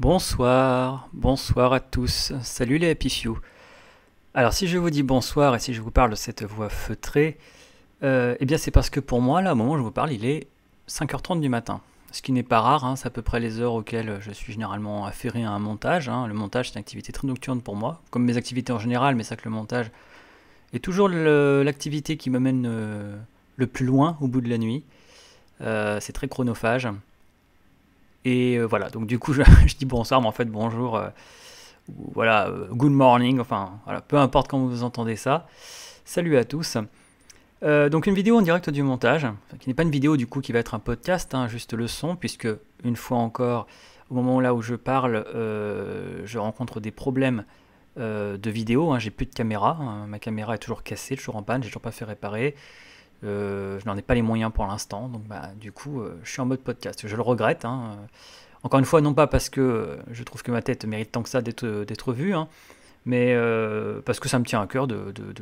Bonsoir, bonsoir à tous, salut les Happy Few. Alors si je vous dis bonsoir et si je vous parle de cette voix feutrée, euh, eh bien c'est parce que pour moi, là, au moment où je vous parle, il est 5h30 du matin. Ce qui n'est pas rare, hein, c'est à peu près les heures auxquelles je suis généralement affairé à un montage. Hein. Le montage, c'est une activité très nocturne pour moi, comme mes activités en général, mais ça que le montage est toujours l'activité qui m'amène euh, le plus loin au bout de la nuit. Euh, c'est très chronophage. Et euh, voilà, donc du coup, je, dis bonsoir, mais en fait, bonjour, euh, voilà, euh, good morning, enfin, voilà, peu importe quand vous entendez ça. Salut à tous. donc, une vidéo en direct du montage, qui n'est pas une vidéo du coup qui va être un podcast, hein, juste le son, puisque, une fois encore, au moment là où je parle, je rencontre des problèmes de vidéo, hein. j'ai plus de caméra, hein. ma caméra est toujours cassée, toujours en panne, j'ai toujours pas fait réparer. Euh, je n'en ai pas les moyens pour l'instant, donc bah, du coup, euh, je suis en mode podcast. Je le regrette. Hein. Euh, encore une fois, non pas parce que je trouve que ma tête mérite tant que ça d'être vue, hein, mais parce que ça me tient à cœur d'être de,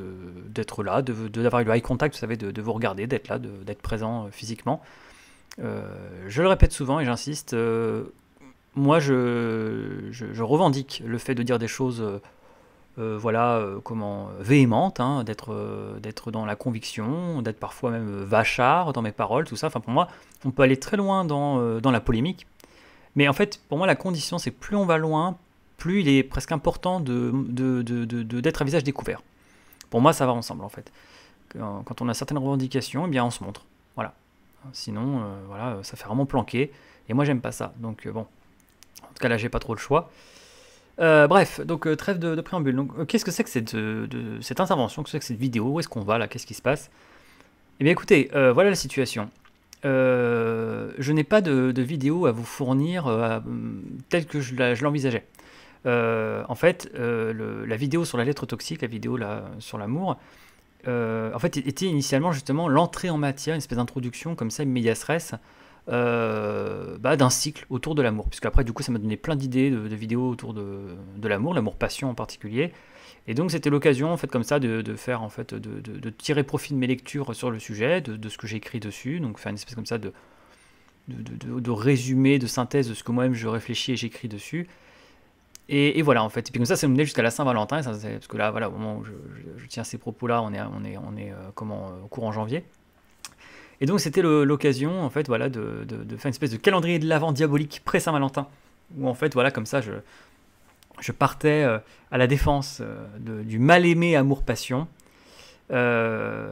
de, là, d'avoir le high contact, vous savez, de, vous regarder, d'être là, d'être présent physiquement. je le répète souvent et j'insiste, moi je, revendique le fait de dire des choses euh, voilà, euh, comment euh, véhémente, hein, d'être, dans la conviction, d'être parfois même vachard dans mes paroles, tout ça. Enfin, pour moi, on peut aller très loin dans, la polémique. Mais en fait, pour moi, la condition, c'est plus on va loin, plus il est presque important de, d'être à visage découvert. Pour moi, ça va ensemble, en fait. Quand on a certaines revendications, eh bien, on se montre. Voilà. Sinon, voilà, ça fait vraiment planquer. Et moi, j'aime pas ça. Donc, bon. En tout cas, là, j'ai pas trop le choix. Euh, bref, donc euh, trêve de, préambule. Euh, qu'est-ce que c'est que cette, intervention quest que c'est que cette vidéo Où est-ce qu'on va là Qu'est-ce qui se passe Eh bien, écoutez, voilà la situation. je n'ai pas de, vidéo à vous fournir mm, telle que je l'envisageais. en fait, la vidéo sur la lettre toxique, la vidéo sur l'amour, en fait, était initialement justement l'entrée en matière, une espèce d'introduction comme ça, une euh, bah, d'un cycle autour de l'amour. Puisque après, du coup, ça m'a donné plein d'idées de, vidéos autour de, de l'amour, l'amour passion en particulier. Et donc, c'était l'occasion, en fait, comme ça, de, de faire, en fait, de, tirer profit de mes lectures sur le sujet, de, ce que j'écris dessus. Donc, faire une espèce comme ça de, de, résumé, de synthèse de ce que moi-même je réfléchis et j'écris dessus. Et, voilà, en fait. Et puis comme ça, ça nous menait jusqu'à la Saint-Valentin, parce que là, voilà, au moment où je, tiens ces propos-là, on est, on est, on est euh, comment, euh, au courant janvier. Et donc c'était l'occasion en fait voilà de, faire une espèce de calendrier de l'avant diabolique près Saint Valentin où en fait voilà comme ça je je partais euh, à la défense euh, du mal aimé amour passion euh,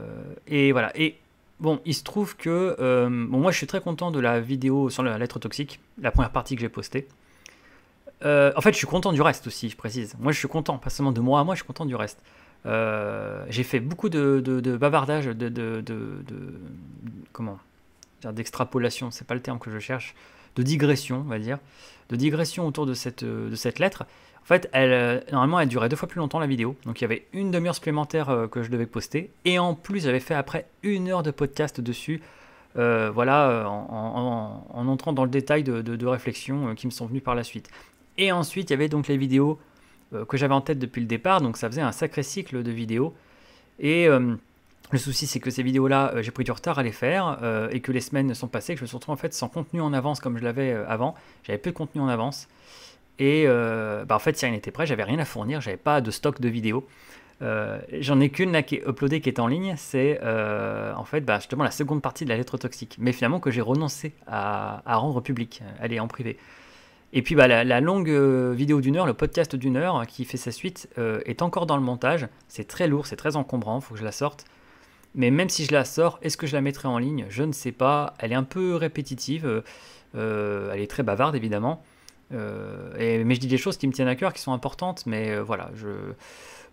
et voilà et bon il se trouve que moi je suis très content de la vidéo sur la lettre toxique la première partie que j'ai postée en fait je suis content du reste aussi je précise moi je suis content pas seulement de moi moi je suis content du reste euh, j'ai fait beaucoup de, de, de bavardages, de, comment d'extrapolation, c'est pas le terme que je cherche, de digression, on va dire, de digression autour de cette, euh, de cette lettre. En fait, elle, euh, normalement, elle durait deux fois plus longtemps la vidéo. Donc, il y avait une demi-heure supplémentaire que je devais poster. Et en plus, j'avais fait après une heure de podcast dessus. voilà, en, entrant dans le détail de, de, de réflexions qui me sont venues par la suite. Et ensuite, il y avait donc les vidéos euh, que j'avais en tête depuis le départ, donc ça faisait un sacré cycle de vidéos. Et euh, le souci, c'est que ces vidéos-là, euh, j'ai pris du retard à les faire et que les semaines sont passées, que je me suis retrouvé en fait sans contenu en avance comme je l'avais avant. J'avais peu de contenu en avance. Et bah, en fait, si rien n'était prêt, j'avais rien à fournir, j'avais pas de stock de vidéos. J'en ai qu'une là qui est uploadée, qui est en ligne, c'est en fait bah, justement la seconde partie de la lettre toxique, mais finalement que j'ai renoncé à, à rendre publique, elle est en privé. Et puis bah, la, longue euh, vidéo d'une heure, le podcast d'une heure qui fait sa suite, euh, est encore dans le montage. C'est très lourd, c'est très encombrant, il faut que je la sorte. Mais même si je la sors, est-ce que je la mettrai en ligne Je ne sais pas. Elle est un peu répétitive, euh, elle est très bavarde évidemment. mais je dis des choses qui me tiennent à cœur, qui sont importantes, mais voilà,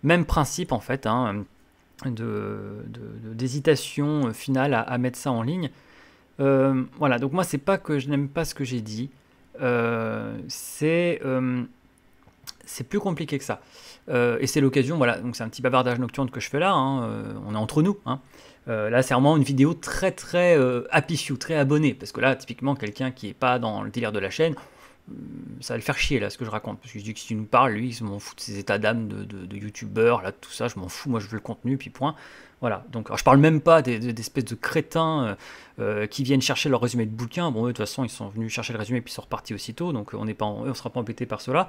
même principe en fait, hein, d'hésitation finale à, à, mettre ça en ligne. voilà, donc moi c'est pas que je n'aime pas ce que j'ai dit, euh, c'est euh, c'est plus compliqué que ça. Euh, et c'est l'occasion, voilà, donc c'est un petit bavardage nocturne que je fais là, hein, on est entre nous. Hein. là, c'est vraiment une vidéo très très happy few, très abonné, parce que là, typiquement, quelqu'un qui n'est pas dans le délire de la chaîne, ça va le faire chier là ce que je raconte parce que je dis que si tu nous parles lui il m'en fout de ses états d'âme de, de, de là tout ça je m'en fous moi je veux le contenu puis point voilà donc je parle même pas d'espèces de crétins euh, euh, qui viennent chercher leur résumé de bouquin bon eux de toute façon ils sont venus chercher le résumé puis ils sont repartis aussitôt donc on n'est pas on sera pas embêté par cela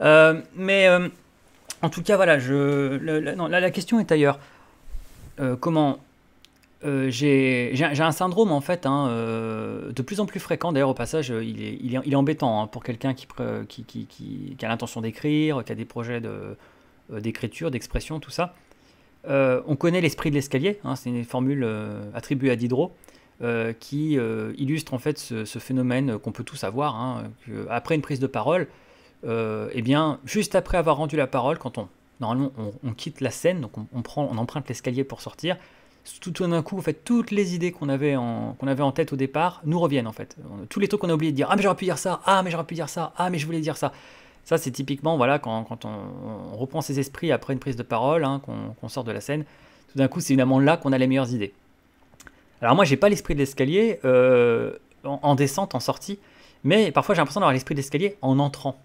euh, mais en tout cas voilà je la, question est ailleurs comment euh, j'ai un syndrome en fait, hein, euh, de plus en plus fréquent. D'ailleurs, au passage, euh, il est, embêtant hein, pour quelqu'un qui, a l'intention d'écrire, qui a des projets d'écriture, d'expression, tout ça. on connaît l'esprit de l'escalier, hein, c'est une formule attribuée à Diderot. qui illustre en fait ce, phénomène qu'on peut tous avoir. après une prise de parole, eh bien, juste après avoir rendu la parole, quand on normalement on, quitte la scène, donc on emprunte l'escalier pour sortir, tout, d'un coup, en fait, toutes les idées qu'on avait, qu'on avait en tête au départ nous reviennent, en fait. Tous les trucs qu'on a oublié de dire, ah mais j'aurais pu dire ça, ah mais j'aurais pu dire ça, ah mais je voulais dire ça. Ça, c'est typiquement, voilà, quand, on, reprend ses esprits après une prise de parole, hein, qu'on sort de la scène, tout d'un coup, c'est évidemment là qu'on a les meilleures idées. Alors moi, j'ai pas l'esprit de l'escalier euh, en, descente, en sortie, mais parfois j'ai l'impression d'avoir l'esprit de l'escalier en entrant,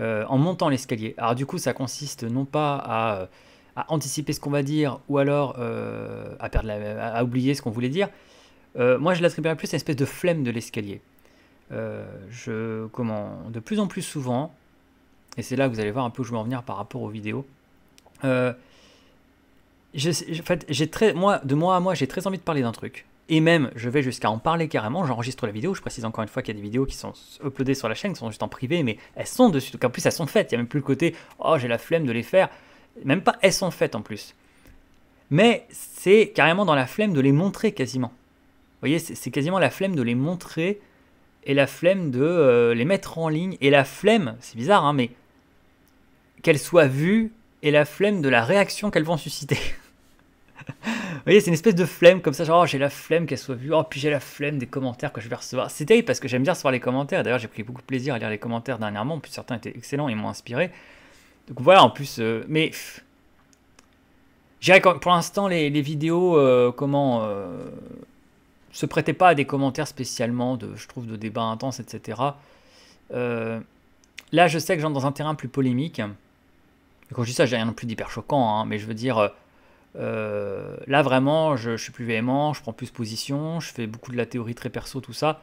euh, en montant l'escalier. Alors du coup, ça consiste non pas à à anticiper ce qu'on va dire ou alors euh, à, perdre à, oublier ce qu'on voulait dire, euh, moi je l'attribuerais plus à une espèce de flemme de l'escalier. Euh, je, comment, de plus en plus souvent, et c'est là que vous allez voir un peu où je vais en venir par rapport aux vidéos, en fait, j'ai très, moi, de moi à moi, j'ai très envie de parler d'un truc. Et même, je vais jusqu'à en parler carrément, j'enregistre la vidéo, je précise encore une fois qu'il y a des vidéos qui sont uploadées sur la chaîne, qui sont juste en privé, mais elles sont dessus, en plus elles sont faites, il n'y a même plus le côté « oh j'ai la flemme de les faire », même pas elles sont faites en plus. Mais c'est carrément dans la flemme de les montrer quasiment. Vous voyez, c'est quasiment la flemme de les montrer et la flemme de euh, les mettre en ligne et la flemme, c'est bizarre, hein, mais qu'elles soient vues et la flemme de la réaction qu'elles vont susciter. Vous voyez, c'est une espèce de flemme comme ça, genre oh, j'ai la flemme qu'elles soient vues, oh puis j'ai la flemme des commentaires que je vais recevoir. C'est terrible parce que j'aime bien recevoir les commentaires. D'ailleurs, j'ai pris beaucoup de plaisir à lire les commentaires dernièrement, puis certains étaient excellents, et m'ont inspiré. Donc voilà, en plus, euh, mais j'irai pour l'instant les, vidéos, euh, comment euh, se prêtaient pas à des commentaires spécialement de, je trouve, de débats intenses, etc. là, je sais que j'entre dans un terrain plus polémique. Et quand je dis ça, j'ai rien non plus d'hyper choquant, hein, mais je veux dire, là vraiment, je, suis plus véhément, je prends plus position, je fais beaucoup de la théorie très perso, tout ça.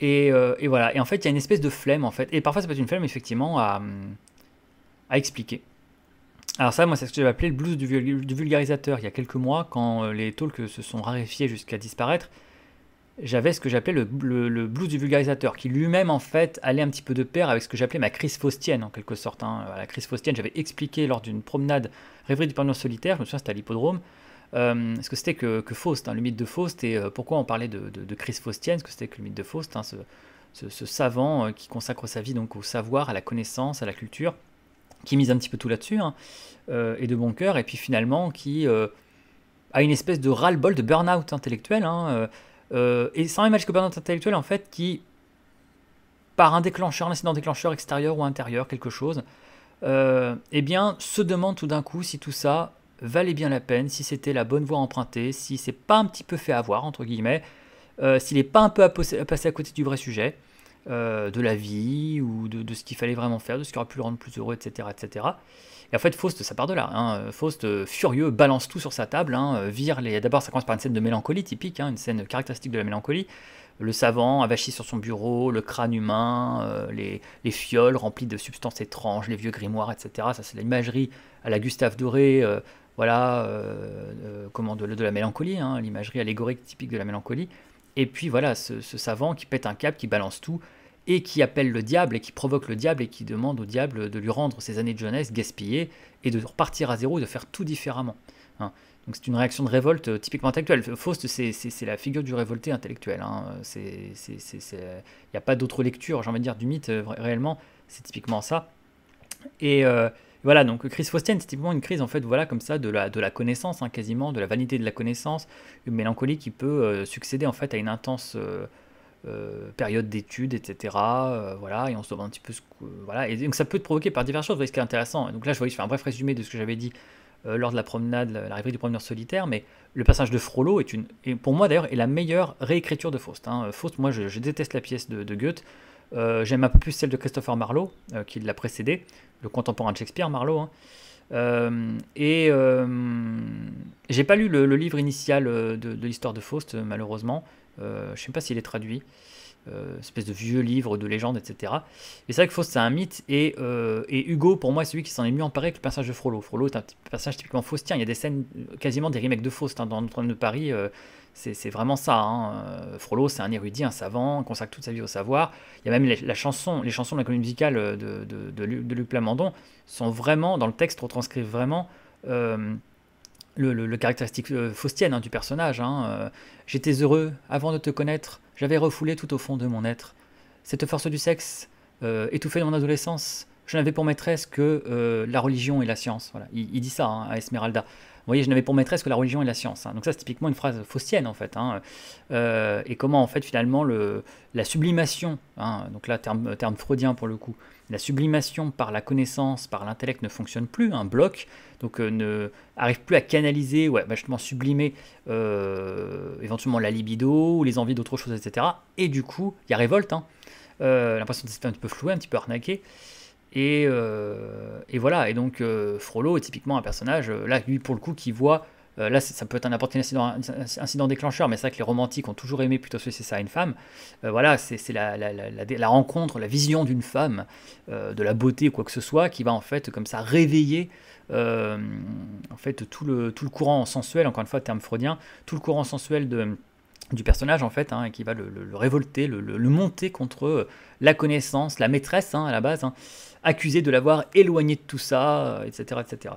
Et, et voilà. Et en fait, il y a une espèce de flemme, en fait. Et parfois, ça peut être une flemme, effectivement, à à expliquer. Alors ça, moi, c'est ce que j'avais appelé le blues du, vulgarisateur. Il y a quelques mois, quand euh, les talks se sont raréfiés jusqu'à disparaître, j'avais ce que j'appelais le, blues du vulgarisateur, qui lui-même, en fait, allait un petit peu de pair avec ce que j'appelais ma crise faustienne, en quelque sorte. Hein. La crise faustienne, j'avais expliqué lors d'une promenade rêverie du Parlement solitaire, je me souviens, c'était à l'hippodrome, euh, ce que c'était que, Faust, hein, le mythe de Faust, et euh, pourquoi on parlait de, de, crise faustienne, ce que c'était que le mythe de Faust, hein, ce, savant qui consacre sa vie donc au savoir, à la connaissance, à la culture, qui mise un petit peu tout là-dessus, hein, euh, et de bon cœur, et puis finalement qui euh, a une espèce de ras-le-bol de burn-out intellectuel, hein, euh, et sans même que que burn-out intellectuel, en fait, qui, par un déclencheur, un incident déclencheur extérieur ou intérieur, quelque chose, eh bien, se demande tout d'un coup si tout ça valait bien la peine, si c'était la bonne voie empruntée, si c'est pas un petit peu fait avoir, entre guillemets, s'il n'est pas un peu passé à côté du vrai sujet. Euh, de la vie ou de, ce qu'il fallait vraiment faire, de ce qui aurait pu le rendre plus heureux, etc. etc. Et en fait, Faust, ça part de là. Hein. Faust, euh, furieux, balance tout sur sa table, hein, euh, vire les. D'abord, ça commence par une scène de mélancolie typique, hein, une scène caractéristique de la mélancolie. Le savant avachi sur son bureau, le crâne humain, les, fioles remplies de substances étranges, les vieux grimoires, etc. Ça, c'est l'imagerie à la Gustave Doré, voilà, comment de, de, la mélancolie, l'imagerie allégorique typique de la mélancolie. Et puis voilà, ce, savant qui pète un câble, qui balance tout, et qui appelle le diable, et qui provoque le diable, et qui demande au diable de lui rendre ses années de jeunesse gaspillées, et de repartir à zéro, et de faire tout différemment. Hein. Donc c'est une réaction de révolte euh, typiquement intellectuelle. Faust, c'est la figure du révolté intellectuel. Hein. Il n'y a pas d'autre lecture, j'ai envie de dire, du mythe euh, réellement. C'est typiquement ça. Et, euh, voilà, donc crise faustienne, c'est typiquement une crise en fait, voilà, comme ça, de la, de la connaissance, hein, quasiment, de la vanité de la connaissance, une mélancolie qui peut euh, succéder en fait à une intense euh, euh, période d'études, etc. voilà, et on se demande un petit peu ce que, voilà, et donc ça peut être provoqué par diverses choses. Vous ce qui est intéressant. Hein. donc là, je je fais un bref résumé de ce que j'avais dit lors de la promenade, l'arrivée du promeneur solitaire, mais le passage de Frollo est une, et pour moi d'ailleurs, est la meilleure réécriture de Faust. Hein. Faust, moi, je, déteste la pièce de, Goethe. j'aime un peu plus celle de Christopher Marlowe, qui l'a précédée, le contemporain de Shakespeare, Marlowe. Hein. Euh, et euh, j'ai pas lu le, livre initial euh, de l'histoire de Faust, malheureusement. Euh, je ne sais pas s'il est traduit. Euh, espèce de vieux livre de légende, etc. Mais c'est vrai que Faust, c'est un mythe, et, euh, Hugo, pour moi, c'est celui qui s'en est mieux emparé que le personnage de Frollo. Frollo est un personnage typiquement faustien, il y a des scènes, quasiment des remakes de Faust hein, dans Notre-Dame de Paris, c'est vraiment ça. Hein. Frollo, c'est un érudit, un savant, consacre toute sa vie au savoir. Il y a même chanson, les chansons de la commune musicale de, de, de Luc Plamondon sont vraiment, dans le texte, retranscrivent vraiment le, caractéristique euh, faustienne hein, du personnage. Hein, euh, j'étais heureux avant de te connaître, j'avais refoulé tout au fond de mon être. Cette force du sexe, euh, étouffée dans mon adolescence, je n'avais pour maîtresse que la religion et la science. Voilà. Il, dit ça hein, à Esmeralda. Vous voyez, je n'avais pour maîtresse que la religion et la science. Hein. Donc ça, c'est typiquement une phrase faussienne, en fait. Hein. Euh, et comment, en fait, finalement, le, la sublimation, hein, donc là, terme, terme freudien pour le coup, la sublimation par la connaissance, par l'intellect ne fonctionne plus, un bloc, donc euh, ne arrive plus à canaliser, ouais, à justement sublimer euh, éventuellement la libido ou les envies d'autre chose, etc. Et du coup, il y a révolte, l'impression de s'être un petit peu floué, un petit peu arnaqué. Euh, et, voilà, et donc euh, Frollo est typiquement un personnage, euh, là, lui, pour le coup, qui voit, là, ça peut être un n'importe quel incident, déclencheur, mais c'est vrai que les romantiques ont toujours aimé plutôt c'est ça à une femme. voilà, c'est la, rencontre, la vision d'une femme, de la beauté ou quoi que ce soit, qui va en fait, comme ça, réveiller en fait tout le, tout le courant sensuel, encore une fois, terme freudien, tout le courant sensuel de du personnage en fait, hein, qui va le, révolter, le, monter contre euh, la connaissance, la maîtresse hein, à la base, hein, accusé de l'avoir éloigné de tout ça, etc. Euh, etc.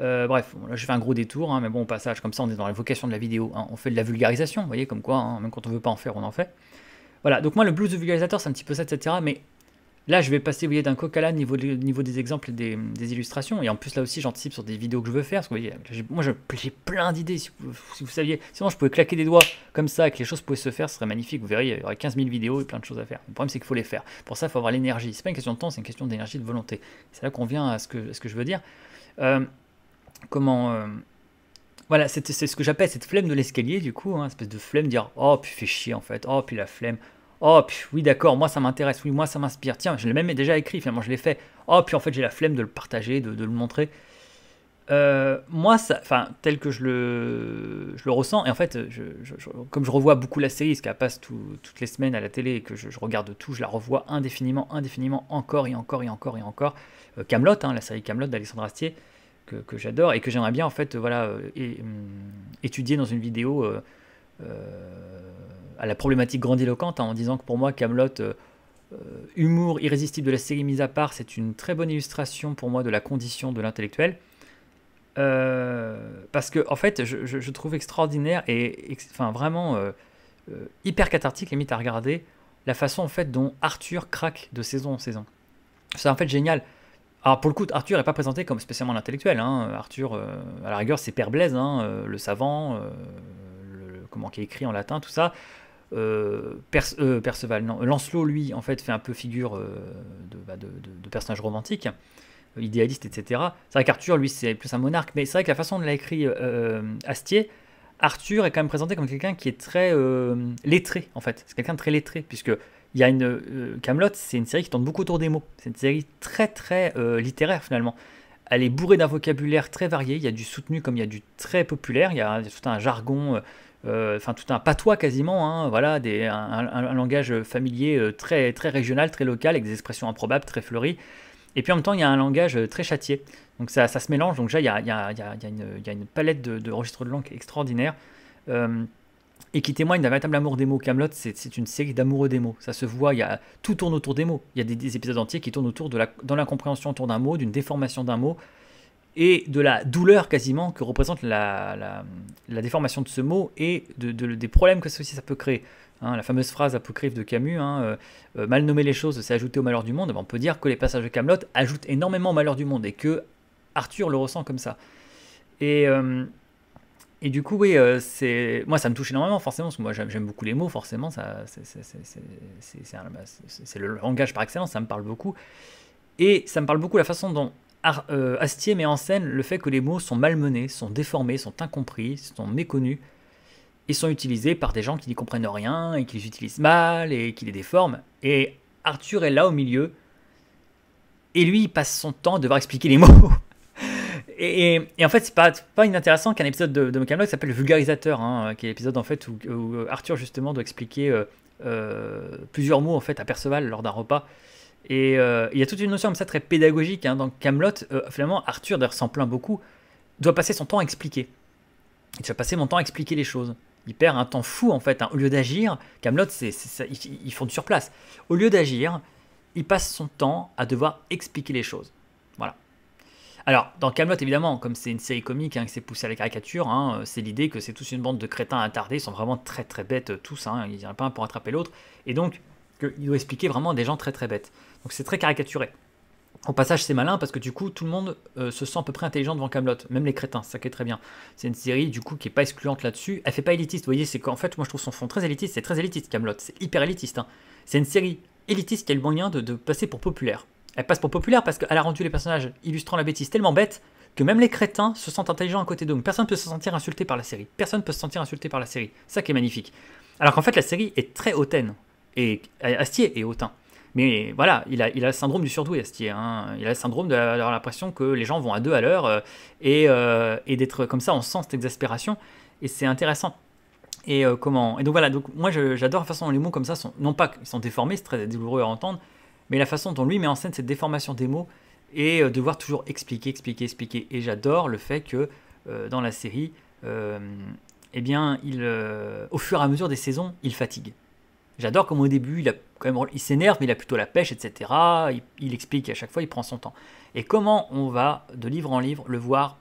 Euh, bref, là je fais un gros détour, mais bon, au passage, comme ça on est dans la vocation de la vidéo, on fait de la vulgarisation, vous voyez, comme quoi, même quand on veut pas en faire, on en fait. Voilà, donc moi le blues de vulgarisateur c'est un petit peu ça, etc. Mais Là, je vais passer voyez, d'un coq à l'âne niveau, niveau des exemples et des, illustrations. Et en plus, là aussi, j'anticipe sur des vidéos que je veux faire. moi, j'ai plein d'idées. Si, vous, saviez, sinon, je pouvais claquer des doigts comme ça, que les choses pouvaient se faire, ce serait magnifique. Vous verrez, il y aurait 15 000 vidéos et plein de choses à faire. Le problème, c'est qu'il faut les faire. Pour ça, il faut avoir l'énergie. C'est pas une question de temps, c'est une question d'énergie, de volonté. C'est là qu'on vient à ce que, ce que je veux dire. Euh, comment. Euh, voilà, c'est ce que j'appelle cette flemme de l'escalier, du coup, Une hein, espèce de flemme, dire oh, puis fait chier en fait, oh, puis la flemme, Oh, oui, d'accord, moi ça m'intéresse, oui, moi ça m'inspire. Tiens, je l'ai même déjà écrit, finalement, je l'ai fait. Oh, puis en fait, j'ai la flemme de le partager, de, le montrer. Euh, moi, ça, enfin, tel que je le, je le ressens, et en fait, comme je revois beaucoup la série, ce qu'elle passe toutes les semaines à la télé et que je, regarde tout, je la revois indéfiniment, indéfiniment, encore et encore et encore et encore. Euh, Camelot, hein, la série Camelot d'Alexandre Astier, que, j'adore et que j'aimerais bien, en fait, euh, voilà, euh, hum, étudier dans une vidéo euh, à la problématique grandiloquente hein, en disant que pour moi, Camelot euh, euh, humour irrésistible de la série mise à part, c'est une très bonne illustration pour moi de la condition de l'intellectuel. parce que, en fait, je, trouve extraordinaire et, enfin, vraiment hyper cathartique, limite à regarder, la façon en fait dont Arthur craque de saison en saison. C'est en fait génial. Alors, pour le coup, Arthur n'est pas présenté comme spécialement l'intellectuel. Hein. Arthur, à la rigueur, c'est Père Blaise, hein, le savant, comment qui est écrit en latin, tout ça. Euh, euh, Perceval, non, euh, Lancelot, lui, en fait, fait un peu figure bah, de, personnage romantique, idéaliste, etc. C'est vrai qu'Arthur, lui, c'est plus un monarque, mais c'est vrai que la façon dont l'a écrit Astier, Arthur est quand même présenté comme quelqu'un qui est très lettré, en fait. C'est quelqu'un de très lettré, puisque il y a une Camelot, c'est une série qui tourne beaucoup autour des mots. C'est une série très très littéraire finalement elle est bourrée d'un vocabulaire très varié. Il y a du soutenu comme il y a du très populaire. Il y a tout un jargon euh, enfin tout un patois quasiment, hein, voilà, un, langage familier euh, très, très régional, très local, avec des expressions improbables, très fleuries. Et puis en même temps, il y a un langage euh, très châtié. Donc ça, ça se mélange. Donc déjà, il y a, une, palette de, registres de langue extraordinaire. et qui témoigne d'un véritable amour des mots. Camelot, c'est une série d'amoureux des mots. Ça se voit, y a, tout tourne autour des mots. Il y a des, épisodes entiers qui tournent autour de l'incompréhension autour d'un mot, d'une déformation d'un mot, et de la douleur quasiment que représente la, la, la déformation de ce mot et de, des problèmes que ceci ça peut créer. Hein, la fameuse phrase apocryphe de Camus, hein, euh, euh, mal nommer les choses, c'est ajouter au malheur du monde. Eh ben, on peut dire que les passages de Camelot ajoutent énormément au malheur du monde et que Arthur le ressent comme ça. Et, euh, et du coup, oui, c'est moi ça me touche énormément forcément parce que moi j'aime beaucoup les mots forcément, c'est le langage par excellence, ça me parle beaucoup. Et ça me parle beaucoup la façon dont euh, Astier met en scène le fait que les mots sont malmenés, sont déformés, sont incompris, sont méconnus, et sont utilisés par des gens qui n'y comprennent rien, et qui les utilisent mal, et qui les déforment. Et Arthur est là au milieu, et lui, il passe son temps à devoir expliquer les mots. Et, en fait, c'est pas, pas inintéressant qu'un épisode de, de s'appelle Vulgarisateur, hein, euh, qui est l'épisode en fait où, Arthur justement doit expliquer euh, plusieurs mots en fait à Perceval lors d'un repas. Et euh, il y a toute une notion comme ça très pédagogique. Hein, dans Camelot, euh, finalement, Arthur, d'ailleurs, s'en plaint beaucoup, doit passer son temps à expliquer. il doit passer mon temps à expliquer les choses. Il perd un temps fou, en fait. Hein. Au lieu d'agir, Camelot, ils, ils font du surplace. Au lieu d'agir, il passe son temps à devoir expliquer les choses. Voilà. Alors, dans Camelot, évidemment, comme c'est une série comique, hein, s'est c'est poussé à la caricature, hein, euh, c'est l'idée que c'est tous une bande de crétins attardés, ils sont vraiment très très bêtes tous, hein, il n'y en a pas un pour attraper l'autre, et donc il doit expliquer vraiment des gens très très bêtes. Donc c'est très caricaturé. Au passage, c'est malin parce que du coup, tout le monde euh, se sent à peu près intelligent devant Camelot, même les crétins, ça qui est très bien. C'est une série du coup qui est pas excluante là-dessus. Elle fait pas élitiste, vous voyez, c'est qu'en fait, moi je trouve son fond très élitiste, c'est très élitiste Camelot, c'est hyper élitiste. Hein. C'est une série élitiste qui a le moyen de, passer pour populaire. Elle passe pour populaire parce qu'elle a rendu les personnages illustrant la bêtise tellement bêtes que même les crétins se sentent intelligents à côté d'eux. Personne ne peut se sentir insulté par la série. Personne ne peut se sentir insulté par la série. Ça qui est magnifique. Alors qu'en fait, la série est très hautaine. Et Astier est hautain. Mais voilà, il a, il a le syndrome du surdoué, Astier. Hein. Il a le syndrome d'avoir l'impression que les gens vont à deux à l'heure euh, et, euh, et d'être comme ça, on sent cette exaspération. Et c'est intéressant. Et euh, comment Et donc voilà, donc moi j'adore la façon dont les mots comme ça sont, non pas qu'ils sont déformés, c'est très douloureux à entendre, mais la façon dont lui met en scène cette déformation des mots et de devoir toujours expliquer, expliquer, expliquer. Et j'adore le fait que dans la série, eh bien, il, au fur et à mesure des saisons, il fatigue. J'adore comme au début, il a il s'énerve, mais il a plutôt la pêche, etc. Il, explique à chaque fois, il prend son temps. Et comment on va, de livre en livre, le voir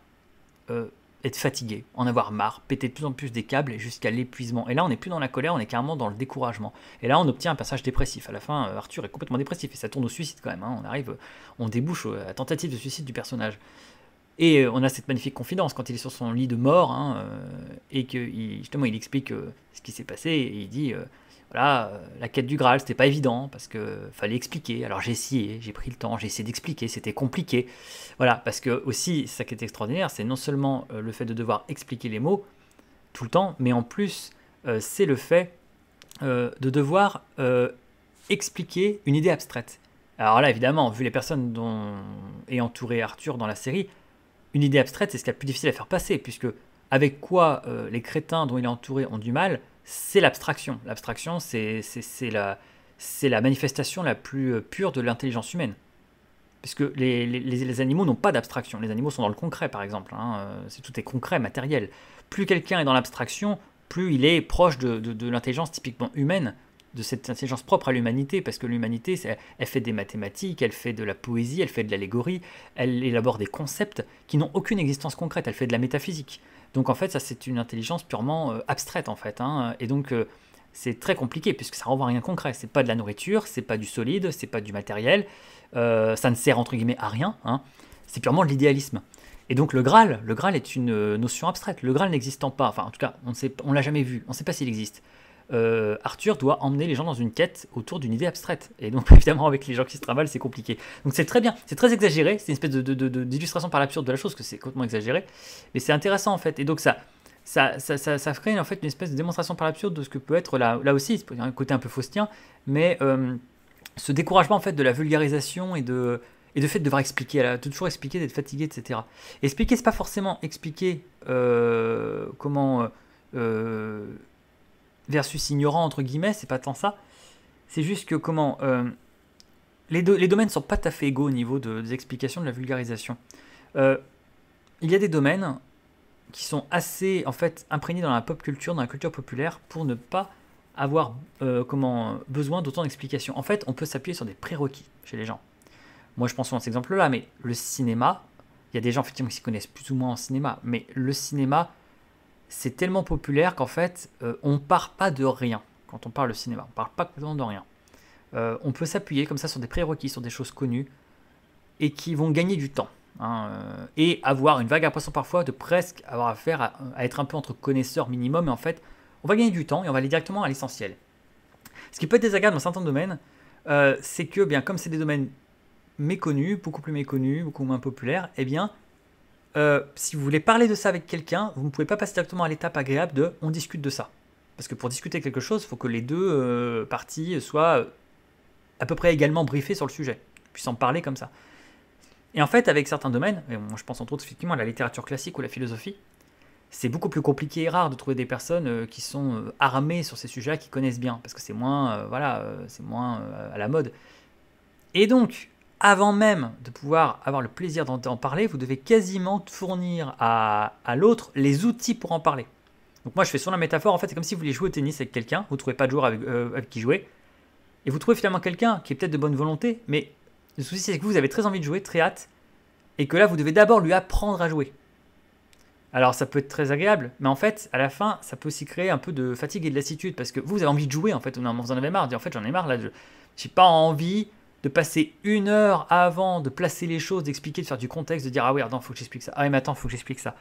euh, être fatigué, en avoir marre, péter de plus en plus des câbles jusqu'à l'épuisement. Et là, on n'est plus dans la colère, on est carrément dans le découragement. Et là, on obtient un passage dépressif. À la fin, euh, Arthur est complètement dépressif et ça tourne au suicide quand même. Hein. On arrive, euh, on débouche à la tentative de suicide du personnage. Et on a cette magnifique confidence quand il est sur son lit de mort hein, et que justement il explique ce qui s'est passé et il dit voilà, euh, la quête du Graal, c'était pas évident parce que fallait expliquer. Alors j'ai essayé, j'ai pris le temps, j'ai essayé d'expliquer, c'était compliqué. Voilà, parce que aussi, ça qui est extraordinaire, c'est non seulement euh, le fait de devoir expliquer les mots tout le temps, mais en plus, euh, c'est le fait de devoir expliquer une idée abstraite. Alors là, évidemment, vu les personnes dont est entouré Arthur dans la série, une idée abstraite, c'est ce qu'il y a plus difficile à faire passer, puisque avec quoi les crétins dont il est entouré ont du mal, c'est l'abstraction. L'abstraction, c'est la, la manifestation la plus euh, pure de l'intelligence humaine. puisque les, animaux n'ont pas d'abstraction. Les animaux sont dans le concret, par exemple. Hein. Euh, tout est concret, matériel. Plus quelqu'un est dans l'abstraction, plus il est proche de, de l'intelligence typiquement humaine, de cette intelligence propre à l'humanité, parce que l'humanité, elle fait des mathématiques, elle fait de la poésie, elle fait de l'allégorie, elle élabore des concepts qui n'ont aucune existence concrète, elle fait de la métaphysique. Donc en fait, ça c'est une intelligence purement euh, abstraite en fait. Hein. et donc euh, c'est très compliqué puisque ça renvoie à rien concret. concret. C'est pas de la nourriture, c'est pas du solide, c'est pas du matériel, euh, ça ne sert entre guillemets à rien. Hein. C'est purement de l'idéalisme. Et donc le Graal, le Graal est une notion abstraite. Le Graal n'existant pas, enfin en tout cas on ne l'a jamais vu, on ne sait pas s'il existe. Euh, Arthur doit emmener les gens dans une quête autour d'une idée abstraite. Et donc, évidemment, avec les gens qui se travaillent, c'est compliqué. Donc, c'est très bien, c'est très exagéré, c'est une espèce d'illustration de, de, par l'absurde de la chose, que c'est complètement exagéré, mais c'est intéressant en fait. Et donc, ça. Ça, ça, ça, crée en fait une espèce de démonstration par l'absurde de ce que peut être là, là aussi, un côté un peu faustien, mais euh, ce découragement en fait de la vulgarisation et de, et de fait de devoir expliquer, elle a toujours expliqué d'être fatigué, etc. Expliquer, c'est pas forcément expliquer euh, comment versus ignorant, entre guillemets, c'est pas tant ça. C'est juste que comment. Euh, les, les, domaines sont pas tout à fait égaux au niveau de, des explications de la vulgarisation. Euh, il y a des domaines qui sont assez en fait imprégnés dans la pop culture, dans la culture populaire, pour ne pas avoir euh, comment, besoin d'autant d'explications. En fait, on peut s'appuyer sur des prérequis chez les gens. Moi, je pense à cet exemple-là, mais le cinéma, il y a des gens effectivement qui s'y connaissent plus ou moins en cinéma, mais le cinéma c'est tellement populaire qu'en fait, on euh, on part pas de rien quand on parle de cinéma. On parle pas complètement de rien. Euh, on peut s'appuyer comme ça sur des prérequis, sur des choses connues et qui vont gagner du temps. Hein, euh, et avoir une vague impression parfois de presque avoir affaire à, être un peu entre connaisseurs minimum, et en fait, on va gagner du temps et on va aller directement à l'essentiel. Ce qui peut être désagréable dans certains domaines, c'est que, eh bien, comme c'est des domaines méconnus, beaucoup plus méconnus, beaucoup moins populaires, eh bien, euh, si vous voulez parler de ça avec quelqu'un, vous ne pouvez pas passer directement à l'étape agréable de on discute de ça. Parce que pour discuter quelque chose, il faut que les deux euh, parties soient euh, à peu près également briefées sur le sujet, puissent en parler comme ça. Et en fait, avec certains domaines, je pense entre autres effectivement à la littérature classique ou la philosophie, c'est beaucoup plus compliqué et rare de trouver des personnes qui sont armées sur ces sujets, qui connaissent bien, parce que c'est moins, voilà, c'est moins à la mode. Et donc, avant même de pouvoir avoir le plaisir d'en parler, vous devez quasiment fournir à, l'autre les outils pour en parler. Donc moi je fais sur la métaphore, en fait c'est comme si vous voulez jouer au tennis avec quelqu'un, vous ne trouvez pas de joueur euh, avec, qui jouer, et vous trouvez finalement quelqu'un qui est peut-être de bonne volonté, mais le souci c'est que vous avez très envie de jouer, très hâte, et que là vous devez d'abord lui apprendre à jouer. Alors ça peut être très agréable, mais en fait à la fin ça peut aussi créer un peu de fatigue et de lassitude, parce que vous, avez envie de jouer en fait, vous en avez marre, en fait j'en ai marre là, j'ai pas envie de passer une heure avant de placer les choses, d'expliquer, de faire du contexte, de dire ah oui, attends, faut que j'explique ça. Ah oui, mais attends, faut que j'explique ça.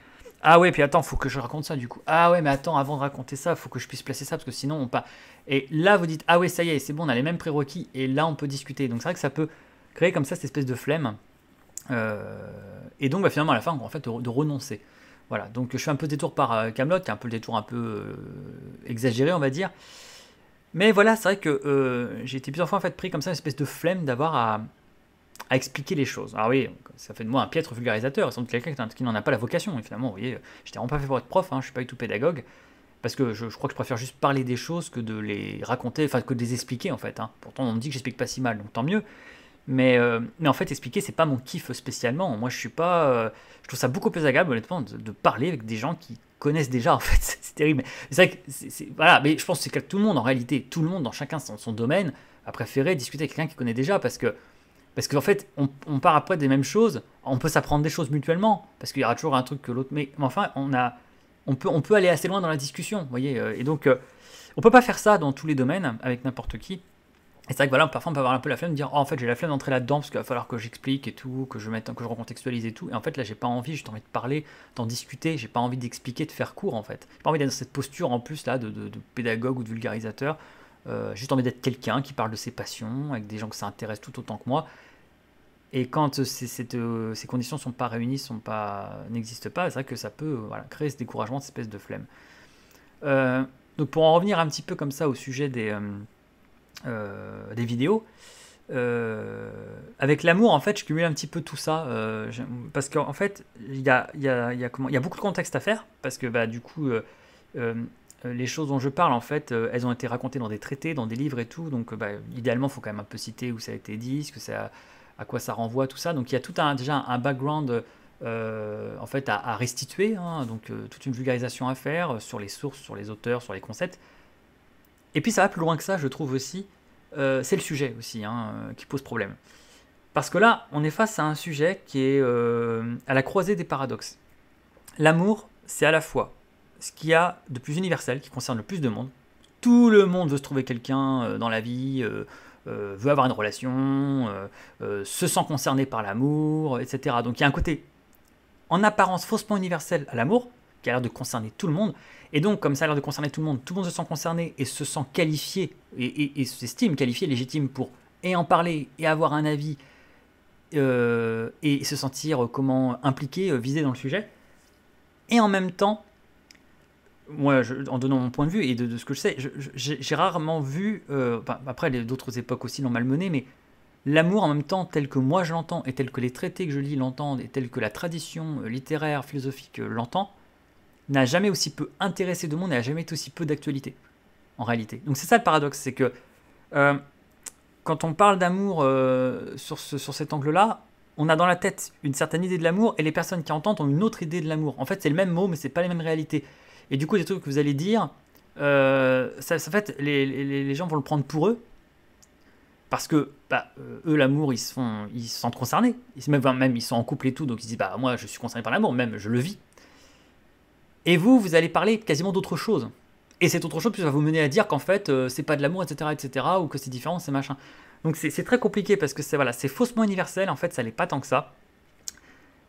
Ah ouais, puis attends, faut que je raconte ça du coup. Ah ouais, mais attends, avant de raconter ça, faut que je puisse placer ça parce que sinon on pas. Et là, vous dites ah ouais, ça y est, c'est bon, on a les mêmes prérequis et là on peut discuter. Donc c'est vrai que ça peut créer comme ça cette espèce de flemme. Euh, et donc bah, finalement à la fin, en fait, de renoncer. Voilà. Donc je fais un peu détour par euh, Camelot, qui est un peu le détour un peu euh, exagéré, on va dire. Mais voilà, c'est vrai que euh, j'ai été plusieurs fois en fait pris comme ça une espèce de flemme d'avoir à, expliquer les choses. Alors oui, ça fait de moi un piètre vulgarisateur, sans doute quelqu'un qui n'en a pas la vocation. Et finalement, vous voyez, j'étais vraiment pas fait pour être prof, hein, je suis pas du tout pédagogue, parce que je, crois que je préfère juste parler des choses que de les raconter, enfin que de les expliquer en fait. Hein. Pourtant, on me dit que j'explique pas si mal, donc tant mieux. Mais, euh, mais en fait, expliquer, c'est pas mon kiff spécialement. Moi, je suis pas. Euh, je trouve ça beaucoup plus agréable, honnêtement, de, de parler avec des gens qui connaissent déjà en fait c'est terrible. C'est vrai que voilà, mais je pense que tout le monde en réalité, tout le monde dans chacun son, son domaine a préféré discuter avec quelqu'un qui connaît déjà parce que parce qu'en fait, on, part après des mêmes choses, on peut s'apprendre des choses mutuellement parce qu'il y aura toujours un truc que l'autre. Mais, mais, enfin, on a on peut on peut aller assez loin dans la discussion, vous voyez. Euh, et donc, euh, on peut pas faire ça dans tous les domaines avec n'importe qui. Et c'est vrai que voilà, parfois on peut avoir un peu la flemme de dire, oh, en fait j'ai la flemme d'entrer là-dedans parce qu'il va falloir que j'explique et tout, que je mette, que je recontextualise et tout. Et en fait là j'ai pas envie, j'ai envie de parler, d'en discuter, j'ai pas envie d'expliquer, de faire court en fait. J'ai pas envie d'être dans cette posture en plus là de, pédagogue ou de vulgarisateur. J'ai euh, juste envie d'être quelqu'un qui parle de ses passions avec des gens que ça intéresse tout autant que moi. Et quand euh, euh, ces, conditions sont pas réunies, sont pas n'existent pas, c'est vrai que ça peut créer ce découragement, cette espèce de flemme. donc pour en revenir un petit peu comme ça au sujet des euh, des vidéos. Euh, avec l'amour, en fait, je cumule un petit peu tout ça. Euh, parce qu'en fait, il y a, y, a, y, y a, beaucoup de contexte à faire. Parce que bah, du coup, les choses dont je parle, en fait, elles ont été racontées dans des traités, dans des livres et tout. Donc, bah, idéalement, il faut quand même un peu citer où ça a été dit, ce que ça, à quoi ça renvoie, tout ça. Donc, il y a tout un, déjà un background. en fait à, restituer hein, donc toute une vulgarisation à faire sur les sources sur les auteurs sur les concepts et puis ça va plus loin que ça, je trouve aussi. Euh, c'est le sujet aussi hein, euh, qui pose problème. Parce que là, on est face à un sujet qui est euh, à la croisée des paradoxes. L'amour, c'est à la fois ce qu'il y a de plus universel, qui concerne le plus de monde. Tout le monde veut se trouver quelqu'un dans la vie, veut avoir une relation, se sent concerné par l'amour, etc. Donc il y a un côté en apparence faussement universel à l'amour, qui a l'air de concerner tout le monde. Et donc, comme ça a l'air de concerner tout le monde, tout le monde se sent concerné et se sent qualifié, et, s'estime qualifié, légitime pour et en parler, et avoir un avis, euh, et se sentir euh, comment impliqué, euh, visé dans le sujet. Et en même temps, moi, en donnant mon point de vue et de, ce que je sais, j'ai rarement vu, bah, après d'autres époques aussi l'ont malmené, mais l'amour en même temps tel que moi je l'entends et tel que les traités que je lis l'entendent et tel que la tradition littéraire, philosophique l'entend, n'a jamais aussi peu intéressé de monde et n'a jamais été aussi peu d'actualité, en réalité. Donc c'est ça le paradoxe, c'est que euh, quand on parle d'amour euh, sur, ce, sur cet angle-là, on a dans la tête une certaine idée de l'amour et les personnes qui entendent ont une autre idée de l'amour. En fait, c'est le même mot, mais c'est pas les mêmes réalités. Et du coup, des trucs que vous allez dire, euh, ça, fait, les, les, gens vont le prendre pour eux. Parce que bah, euh, eux, l'amour, ils, se ils sont sentent concernés. Ils, même, même, ils sont en couple et tout, donc ils disent bah, Moi, je suis concerné par l'amour, même je le vis. Et vous, vous allez parler quasiment d'autre chose. Et cette autre chose, ça va vous mener à dire qu'en fait, euh, c'est pas de l'amour, etc., etc., ou que c'est différent, c'est machin. Donc c'est très compliqué parce que c'est voilà, faussement universel, en fait, ça l'est pas tant que ça.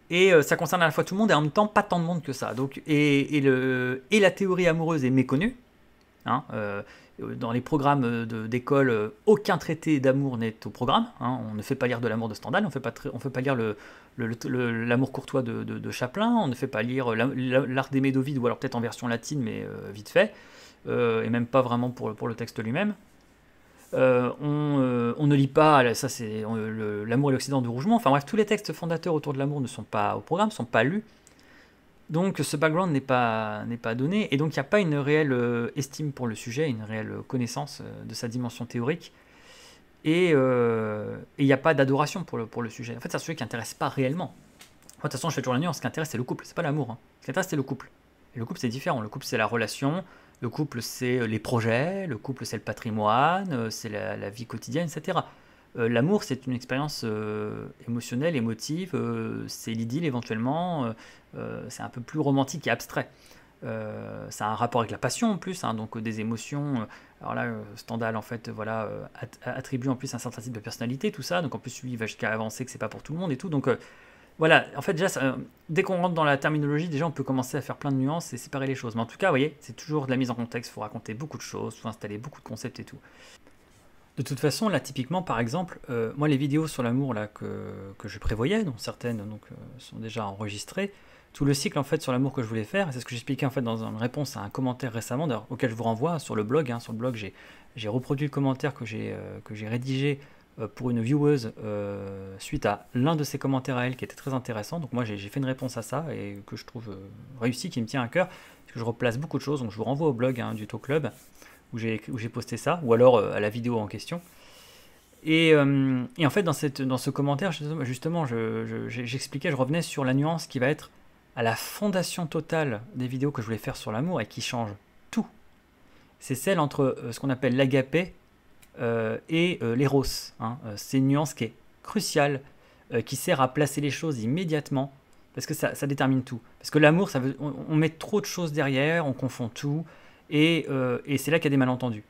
Et euh, ça concerne à la fois tout le monde et en même temps pas tant de monde que ça. Donc, et, le, et la théorie amoureuse est méconnue. Hein, euh, dans les programmes d'école, aucun traité d'amour n'est au programme. Hein. on ne fait pas lire de l'amour de Stendhal, on ne fait pas lire le, l'amour courtois de, Chaplin, on ne fait pas lire l'art des Médovides, ou alors peut-être en version latine, mais euh, vite fait, euh, et même pas vraiment pour, le texte lui-même. Euh, on, ne lit pas, ça c'est l'amour et l'Occident de Rougemont. Enfin bref, tous les textes fondateurs autour de l'amour ne sont pas au programme, ne sont pas lus. Donc ce background n'est pas donné, et donc il n'y a pas une réelle estime pour le sujet, une réelle connaissance de sa dimension théorique. Euh, et il n'y a pas d'adoration pour le, sujet. En fait, c'est un sujet qui n'intéresse pas réellement. de toute façon, je fais toujours la nuance. Ce qui intéresse, c'est le couple, c'est pas l'amour. Hein. Ce qui intéresse, c'est le couple. le couple, c'est différent. Le couple, c'est la relation. Le couple, c'est euh, les projets. Le couple, c'est le patrimoine. Euh, c'est la, vie quotidienne, etc. l'amour, c'est une expérience émotionnelle, émotive. c'est l'idylle, éventuellement. c'est un peu plus romantique et abstrait. Euh, ça a un rapport avec la passion en plus, hein, donc euh, des émotions. Euh, alors là, Stendhal en fait, voilà, attribue en plus un certain type de personnalité, tout ça. Donc en plus, lui, il va jusqu'à avancer que c'est pas pour tout le monde et tout. Donc voilà, en fait, déjà, dès qu'on rentre dans la terminologie, déjà, on peut commencer à faire plein de nuances et séparer les choses. Mais en tout cas, vous voyez, c'est toujours de la mise en contexte. Il faut raconter beaucoup de choses, il faut installer beaucoup de concepts et tout. De toute façon, là, typiquement, par exemple, moi, les vidéos sur l'amour là que, que, je prévoyais, dont certaines donc, sont déjà enregistrées, tout le cycle en fait sur l'amour que je voulais faire. C'est ce que j'expliquais en fait dans une réponse à un commentaire récemment, auquel je vous renvoie sur le blog. Hein. sur le blog, j'ai reproduit le commentaire que j'ai euh, j'ai rédigé euh, pour une vieweuse euh, suite à l'un de ses commentaires à elle qui était très intéressant. Donc moi j'ai fait une réponse à ça et que je trouve réussie, qui me tient à cœur, parce que je replace beaucoup de choses. Donc je vous renvoie au blog hein, du Talk Club où j'ai posté ça, ou alors à la vidéo en question. Et, en fait dans, cette, dans ce commentaire justement j'expliquais, je, revenais sur la nuance qui va être à la fondation totale des vidéos que je voulais faire sur l'amour et qui change tout, c'est celle entre euh, ce qu'on appelle l'agapé euh, et euh, l'éros. Hein. c'est une nuance qui est cruciale, qui sert à placer les choses immédiatement, parce que ça, détermine tout. Parce que l'amour, ça veut, on, met trop de choses derrière, on confond tout, et, et c'est là qu'il y a des malentendus.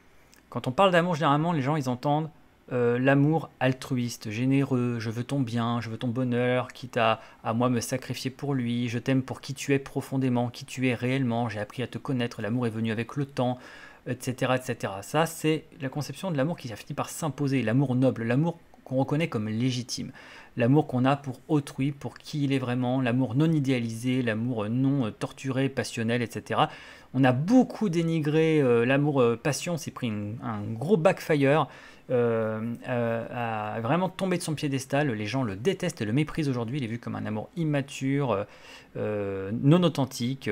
Quand on parle d'amour, généralement, les gens, ils entendent euh, l'amour altruiste, généreux, je veux ton bien, je veux ton bonheur, quitte à, à moi me sacrifier pour lui, je t'aime pour qui tu es profondément, qui tu es réellement, j'ai appris à te connaître, l'amour est venu avec le temps, etc. etc. Ça, c'est la conception de l'amour qui a fini par s'imposer, l'amour noble, l'amour qu'on reconnaît comme légitime. L'amour qu'on a pour autrui, pour qui il est vraiment, l'amour non idéalisé, l'amour non euh, torturé, passionnel, etc. On a beaucoup dénigré euh, l'amour euh, passion, c'est pris un gros backfire, a vraiment tombé de son piédestal, les gens le détestent et le méprisent aujourd'hui, il est vu comme un amour immature, non authentique,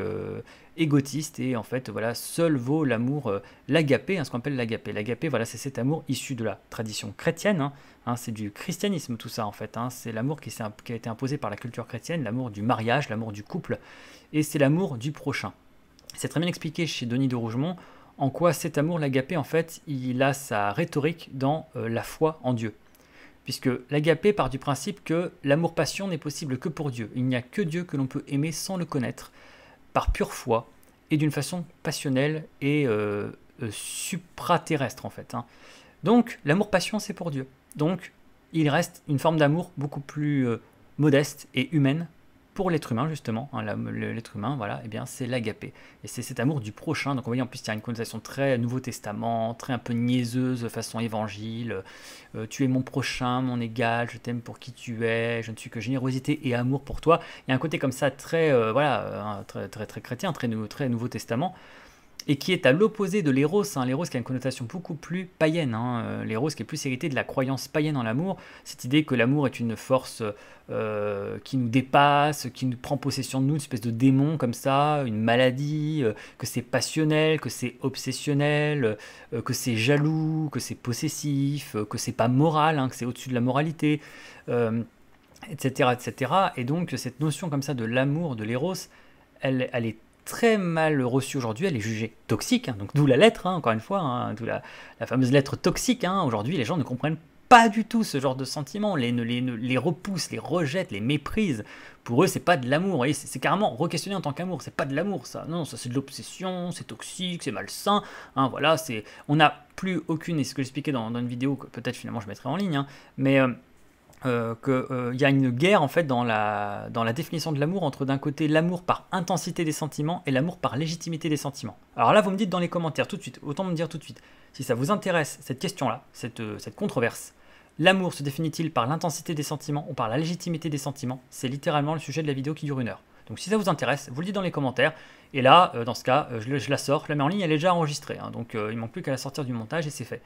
égotiste et en fait voilà seul vaut l'amour euh, l'agapé hein, ce qu'on appelle l'agapé l'agapé voilà c'est cet amour issu de la tradition chrétienne hein, hein, c'est du christianisme tout ça en fait c'est l'amour qui, a été imposé par la culture chrétienne l'amour du mariage l'amour du couple et c'est l'amour du prochain c'est très bien expliqué chez Denis de Rougemont en quoi cet amour l'agapé en fait il a sa rhétorique dans euh, la foi en Dieu puisque l'agapé part du principe que l'amour passion n'est possible que pour Dieu il n'y a que Dieu que l'on peut aimer sans le connaître par pure foi et d'une façon passionnelle et euh, euh, supraterrestre en fait. Hein. Donc l'amour-passion c'est pour Dieu. Donc il reste une forme d'amour beaucoup plus euh, modeste et humaine pour l'être humain justement, hein, l'être humain, voilà, et eh bien c'est l'agapé. Et c'est cet amour du prochain. Donc on voyez, en plus, il y a une connotation très Nouveau Testament, très un peu niaiseuse façon évangile. Euh, tu es mon prochain, mon égal, je t'aime pour qui tu es, je ne suis que générosité et amour pour toi. Il y a un côté comme ça très, euh, voilà, euh, très, très, très chrétien, très Nouveau Testament et qui est à l'opposé de l'éros, hein, l'éros qui a une connotation beaucoup plus païenne, hein, euh, l'éros qui est plus hérité de la croyance païenne en l'amour, cette idée que l'amour est une force euh, qui nous dépasse, qui nous prend possession de nous, une espèce de démon comme ça, une maladie, euh, que c'est passionnel, que c'est obsessionnel, que c'est jaloux, que c'est possessif, que c'est pas moral, hein, que c'est au-dessus de la moralité, etc., etc. Et donc cette notion comme ça de l'amour, de l'éros, elle, elle est très mal reçue aujourd'hui, elle est jugée toxique, hein. donc d'où la lettre, hein, encore une fois, hein, d'où la, fameuse lettre toxique, aujourd'hui les gens ne comprennent pas du tout ce genre de sentiment les, les, les repoussent, les rejettent, les méprisent, pour eux c'est pas de l'amour, c'est carrément re questionné en tant qu'amour, c'est pas de l'amour ça, non, ça c'est de l'obsession, c'est toxique, c'est malsain, voilà, c'est, on n'a plus aucune, et ce que j'expliquais dans, une vidéo que peut-être finalement je mettrai en ligne, mais... Euh, euh, qu'il euh, y a une guerre en fait dans la, dans la définition de l'amour entre d'un côté l'amour par intensité des sentiments et l'amour par légitimité des sentiments. Alors là, vous me dites dans les commentaires tout de suite, autant me dire tout de suite, si ça vous intéresse cette question-là, cette, euh, cette controverse, l'amour se définit-il par l'intensité des sentiments ou par la légitimité des sentiments C'est littéralement le sujet de la vidéo qui dure une heure. Donc si ça vous intéresse, vous le dites dans les commentaires. Et là, dans ce cas, je, la sors, la mets en ligne, elle est déjà enregistrée. Hein, donc il manque plus qu'à la sortir du montage et c'est fait.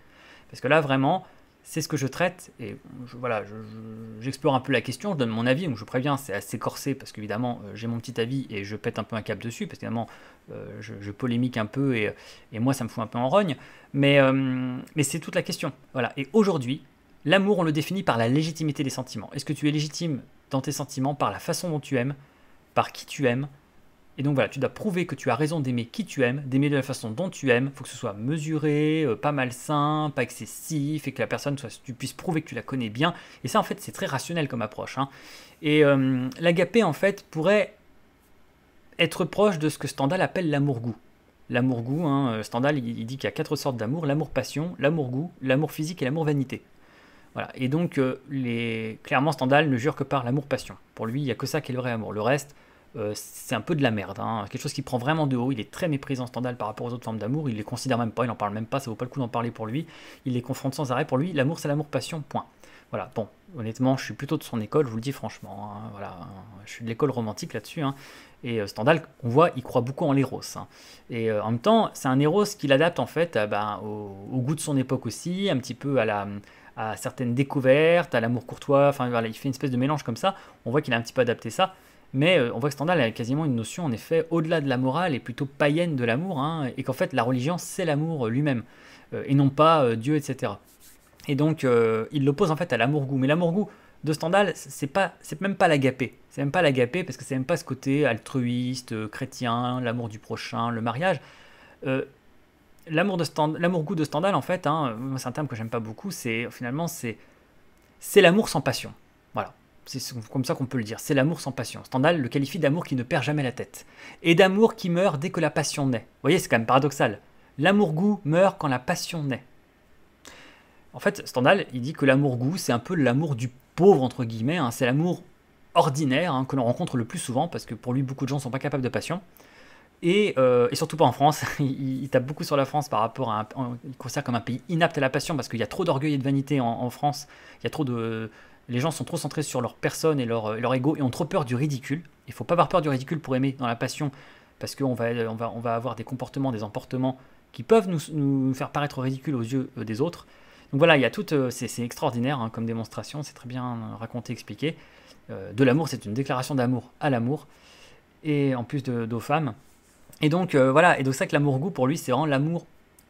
Parce que là, vraiment, c'est ce que je traite. Et voilà, j'explore un peu la question, je donne mon avis, donc je préviens, c'est assez corsé parce qu'évidemment euh, j'ai mon petit avis et je pète un peu un cap dessus parce qu'évidemment euh, je, polémique un peu et, moi ça me fout un peu en rogne. Mais, euh, mais c'est toute la question. Voilà. Et aujourd'hui, l'amour on le définit par la légitimité des sentiments. Est-ce que tu es légitime dans tes sentiments par la façon dont tu aimes, par qui tu aimes, et donc voilà, tu dois prouver que tu as raison d'aimer qui tu aimes, d'aimer de la façon dont tu aimes. Il faut que ce soit mesuré, euh, pas malsain, pas excessif, et que la personne, soit, tu puisses prouver que tu la connais bien. Et ça, en fait, c'est très rationnel comme approche. Hein. Et euh, l'agapé, en fait, pourrait être proche de ce que Stendhal appelle l'amour-goût. L'amour-goût, hein, euh, Stendhal, il, dit qu'il y a quatre sortes d'amour l'amour-passion, l'amour-goût, l'amour physique et l'amour-vanité. Voilà. Et donc, les... clairement, Stendhal ne jure que par l'amour-passion. Pour lui, il n'y a que ça qui est le vrai amour. Le reste, euh, c'est un peu de la merde. Hein. Quelque chose qui prend vraiment de haut. Il est très méprisant Stendhal par rapport aux autres formes d'amour. Il les considère même pas, il n'en parle même pas, ça vaut pas le coup d'en parler pour lui. Il les confronte sans arrêt pour lui. L'amour, c'est l'amour passion, point. Voilà, bon, honnêtement, je suis plutôt de son école, je vous le dis franchement. Hein. voilà, je suis de l'école romantique là-dessus. Hein. Et euh, Stendhal, on voit, il croit beaucoup en l'éros. Et euh, en même temps, c'est un éros qu'il adapte en fait ben, au, goût de son époque aussi, un petit peu à la à certaines découvertes, à l'amour courtois, enfin voilà, il fait une espèce de mélange comme ça, on voit qu'il a un petit peu adapté ça, mais euh, on voit que Stendhal a quasiment une notion, en effet, au-delà de la morale et plutôt païenne de l'amour, hein, et qu'en fait la religion c'est l'amour euh, lui-même, euh, et non pas Dieu, etc. Et donc il l'oppose en fait à l'amour-goût. Mais l'amour-goût de Stendhal, c'est pas, c'est même pas l'agapé. C'est même pas l'agapé parce que c'est même pas ce côté altruiste, chrétien, l'amour du prochain, le mariage. l'amour de l'amour goût de Stendhal en fait, hein, c'est un terme que j'aime pas beaucoup. C'est finalement c'est l'amour sans passion. Voilà. C'est comme ça qu'on peut le dire. C'est l'amour sans passion. Stendhal le qualifie d'amour qui ne perd jamais la tête. Et d'amour qui meurt dès que la passion naît. Vous voyez, c'est quand même paradoxal. L'amour-goût meurt quand la passion naît. En fait, Stendhal, il dit que l'amour-goût, c'est un peu l'amour du pauvre, entre guillemets. Hein. C'est l'amour ordinaire hein, que l'on rencontre le plus souvent, parce que pour lui, beaucoup de gens ne sont pas capables de passion. Et, euh, surtout pas en France. il, tape beaucoup sur la France par rapport à. Un, il considère comme un pays inapte à la passion, parce qu'il y a trop d'orgueil et de vanité en, en France. Il y a trop de les gens sont trop centrés sur leur personne et leur, euh, leur ego et ont trop peur du ridicule. Il ne faut pas avoir peur du ridicule pour aimer dans la passion, parce qu'on va, va, avoir des comportements, des emportements qui peuvent nous, faire paraître ridicules aux yeux euh, des autres. Donc voilà, il y a euh, c'est extraordinaire hein, comme démonstration, c'est très bien raconté, expliqué. de l'amour, c'est une déclaration d'amour à l'amour, et en plus de, femmes. Et donc voilà, et donc ça que l'amour-goût pour lui, c'est vraiment l'amour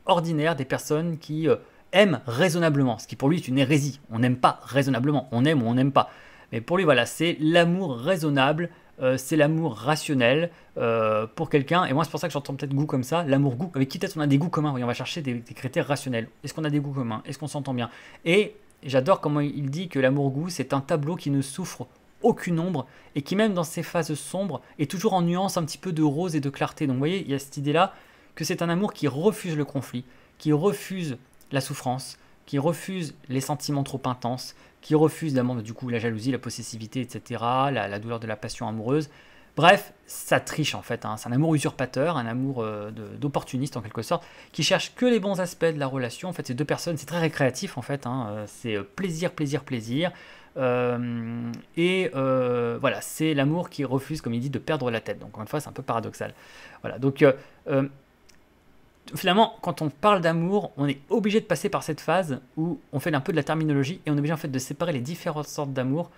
ordinaire des personnes qui aime raisonnablement, ce qui pour lui est une hérésie. On n'aime pas raisonnablement, on aime ou on n'aime pas. Mais pour lui, voilà, c'est l'amour raisonnable, euh, c'est l'amour rationnel euh, pour quelqu'un. Et moi, c'est pour ça que j'entends peut-être goût comme ça, l'amour-goût. Avec qui peut-être on a des goûts communs On va chercher des, des critères rationnels. Est-ce qu'on a des goûts communs Est-ce qu'on s'entend bien Et j'adore comment il dit que l'amour-goût, c'est un tableau qui ne souffre aucune ombre et qui même dans ses phases sombres est toujours en nuance un petit peu de rose et de clarté. Donc vous voyez, il y a cette idée-là que c'est un amour qui refuse le conflit, qui refuse la souffrance, qui refuse les sentiments trop intenses, qui refuse du coup la jalousie, la possessivité, etc., la, douleur de la passion amoureuse. Bref, ça triche en fait, hein. c'est un amour usurpateur, un amour euh, d'opportuniste en quelque sorte, qui cherche que les bons aspects de la relation. En fait, ces deux personnes, c'est très récréatif en fait, hein. euh, c'est euh, plaisir, plaisir, plaisir. et voilà, c'est l'amour qui refuse, comme il dit, de perdre la tête. Donc encore une fois, c'est un peu paradoxal. Voilà, donc finalement, quand on parle d'amour, on est obligé de passer par cette phase où on fait un peu de la terminologie et on est obligé en fait de séparer les différentes sortes d'amour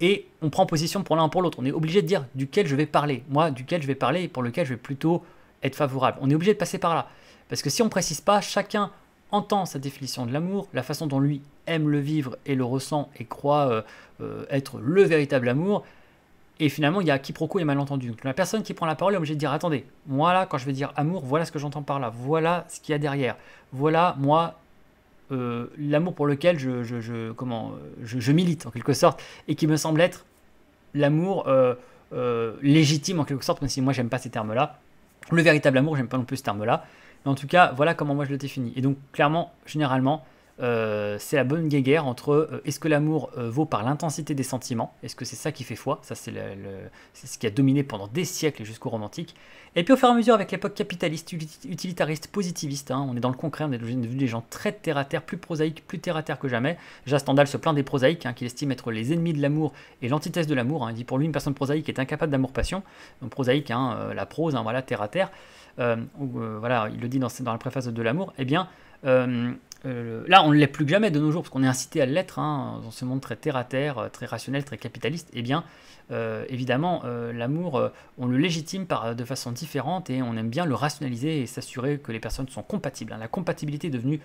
et on prend position pour l'un pour l'autre. On est obligé de dire duquel je vais parler, moi, duquel je vais parler et pour lequel je vais plutôt être favorable. On est obligé de passer par là. Parce que si on ne précise pas, chacun entend sa définition de l'amour, la façon dont lui aime le vivre et le ressent et croit euh, euh, être le véritable amour, et finalement, il y a quiproquo et malentendu. Donc, la personne qui prend la parole est obligée de dire attendez, moi là, quand je vais dire amour, voilà ce que j'entends par là, voilà ce qu'il y a derrière, voilà moi euh, l'amour pour lequel je, comment, euh, je, milite en quelque sorte et qui me semble être l'amour euh, légitime en quelque sorte, même si moi j'aime pas ces termes-là. Le véritable amour, j'aime pas non plus ce terme-là. Mais en tout cas, voilà comment moi je le définis. Et donc, clairement, généralement, euh, c'est la bonne guéguerre entre euh, est-ce que l'amour euh, vaut par l'intensité des sentiments, est-ce que c'est ça qui fait foi, ça c'est ce qui a dominé pendant des siècles jusqu'au romantique, et puis au fur et à mesure avec l'époque capitaliste, utilitariste, positiviste, hein, on est dans le concret, on est devenu des gens très terre à terre, plus prosaïques, plus terre à terre que jamais. Jastendal se plaint des prosaïques, hein, qu'il estime être les ennemis de l'amour et l'antithèse de l'amour. Hein. Il dit pour lui une personne prosaïque est incapable d'amour-passion, donc prosaïque, la prose, voilà, terre à terre. voilà, il le dit dans, dans la préface de l'amour. Eh bien euh, là, on ne l'est plus jamais de nos jours, parce qu'on est incité à l'être, hein, dans ce monde très terre-à-terre, euh, très rationnel, très capitaliste, eh bien, euh, évidemment, l'amour, on le légitime par, de façon différente, et on aime bien le rationaliser et s'assurer que les personnes sont compatibles. Hein. La compatibilité est devenue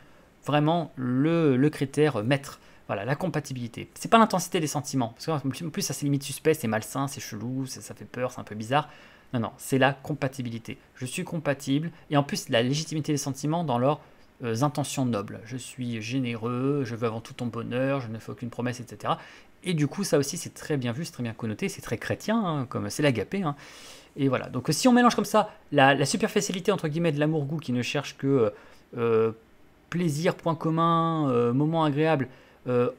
vraiment le, le critère maître. Voilà, la compatibilité. C'est pas l'intensité des sentiments, parce qu'en plus, ça c'est limite suspect, c'est malsain, c'est chelou, ça fait peur, c'est un peu bizarre. Non, non, c'est la compatibilité. Je suis compatible, et en plus, la légitimité des sentiments dans leur euh, intentions nobles. Je suis généreux, je veux avant tout ton bonheur, je ne fais aucune promesse, etc. Et du coup, ça aussi, c'est très bien vu, c'est très bien connoté, c'est très chrétien, hein, comme c'est l'agapé. Hein. Et voilà. Donc, si on mélange comme ça la, la superficialité entre guillemets de l'amour-goût qui ne cherche que euh, plaisir, point commun, euh, moment agréable,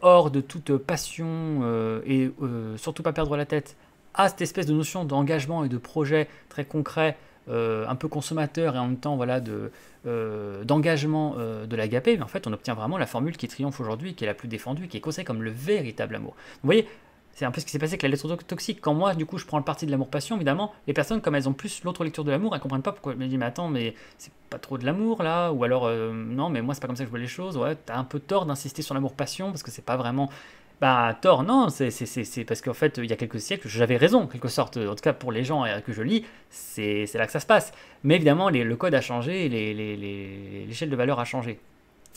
hors de toute passion et surtout pas perdre la tête, à cette espèce de notion d'engagement et de projet très concret euh, un peu consommateur et en même temps voilà, de, euh, d'engagement euh, de l'agapé, mais en fait on obtient vraiment la formule qui triomphe aujourd'hui, qui est la plus défendue, qui est considérée comme le véritable amour. Vous voyez, c'est un peu ce qui s'est passé avec la lettre toxique. Quand moi, du coup, je prends le parti de l'amour-passion, évidemment, les personnes, comme elles ont plus l'autre lecture de l'amour, elles comprennent pas pourquoi. je me dis mais attends, mais c'est pas trop de l'amour là Ou alors, non, mais moi, c'est pas comme ça que je vois les choses. Ouais, t'as un peu tort d'insister sur l'amour-passion parce que c'est pas vraiment bah, tort, non, c'est parce qu'en fait, il y a quelques siècles, j'avais raison, en quelque sorte. En tout cas, pour les gens euh, que je lis, c'est là que ça se passe. Mais évidemment, le code a changé, l'échelle de valeur a changé.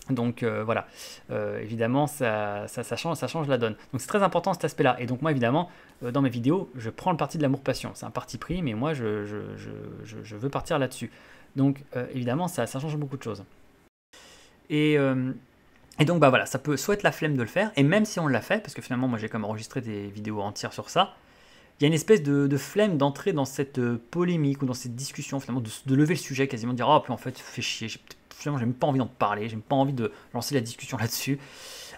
Donc euh, voilà, euh, évidemment, ça, ça, change, la donne. Donc c'est très important cet aspect-là. Et donc moi, évidemment, dans mes vidéos, je prends le parti de l'amour-passion. C'est un parti pris, mais moi, je, je, veux partir là-dessus. Donc évidemment, ça, ça change beaucoup de choses. Et et donc bah voilà, ça peut soit être la flemme de le faire, et même si on l'a fait, parce que finalement moi j'ai comme enregistré des vidéos entières sur ça, il y a une espèce de, flemme d'entrer dans cette euh, polémique ou dans cette discussion, finalement, de, lever le sujet quasiment, de dire oh, puis en fait, fait chier, finalement, j'ai même pas envie d'en parler, j'ai même pas envie de lancer la discussion là-dessus.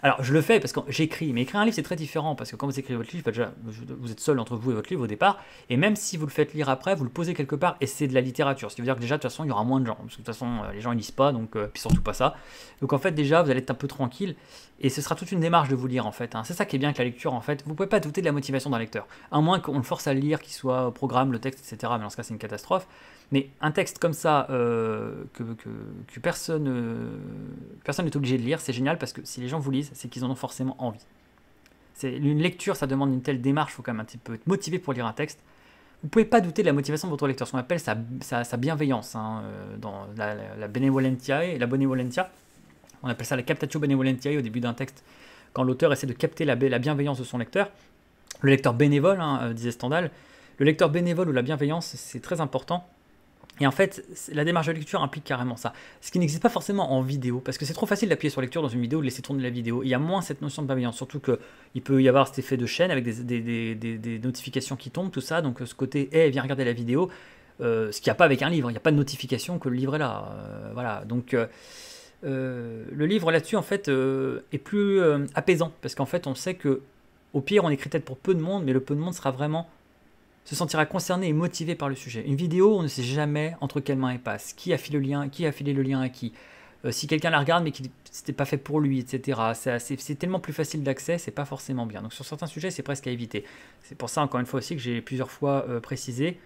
Alors, je le fais parce que j'écris, mais écrire un livre, c'est très différent parce que quand vous écrivez votre livre, déjà, vous êtes seul entre vous et votre livre au départ, et même si vous le faites lire après, vous le posez quelque part et c'est de la littérature. Ce qui veut dire que déjà, de toute façon, il y aura moins de gens parce que de toute façon, euh, les gens ils lisent pas, donc euh, puis surtout pas ça. Donc en fait, déjà, vous allez être un peu tranquille et ce sera toute une démarche de vous lire en fait. Hein. C'est ça qui est bien avec la lecture en fait. Vous pouvez pas douter de la motivation d'un lecteur, à moins qu'on le force à lire, qu'il soit au programme, le texte, etc. Mais dans ce cas, c'est une catastrophe. Mais un texte comme ça, euh, que, personne euh, personne n'est obligé de lire, c'est génial parce que si les gens vous lisent, c'est qu'ils en ont forcément envie. C'est Une lecture, ça demande une telle démarche, il faut quand même un petit peu être motivé pour lire un texte. Vous pouvez pas douter de la motivation de votre lecteur, ce qu'on appelle sa, bienveillance hein, euh, dans la, la, la benevolentiae, la benevolentia. On appelle ça la captatio benevolentiae au début d'un texte, quand l'auteur essaie de capter la, la bienveillance de son lecteur. Le lecteur bénévole, hein, disait Stendhal, le lecteur bénévole ou la bienveillance, c'est très important et en fait, la démarche de lecture implique carrément ça. Ce qui n'existe pas forcément en vidéo, parce que c'est trop facile d'appuyer sur lecture dans une vidéo, ou de laisser tourner la vidéo. Il y a moins cette notion de bienveillance, surtout qu'il peut y avoir cet effet de chaîne avec des, notifications qui tombent, tout ça. Donc ce côté, eh, viens regarder la vidéo, euh, ce qu'il n'y a pas avec un livre. Il n'y a pas de notification que le livre est là. Euh, voilà, donc... Euh, le livre là-dessus en fait est plus apaisant parce qu'en fait on sait que au pire on écrit peut-être pour peu de monde mais le peu de monde sera vraiment se sentira concerné et motivé par le sujet. Une vidéo, on ne sait jamais entre quelles mains elle passe, qui a filé le lien, qui a filé le lien à qui. Euh, si quelqu'un la regarde mais qui c'était pas fait pour lui, etc. C'est tellement plus facile d'accès, c'est pas forcément bien. Donc sur certains sujets, c'est presque à éviter. C'est pour ça, encore une fois aussi, que j'ai plusieurs fois euh, précisé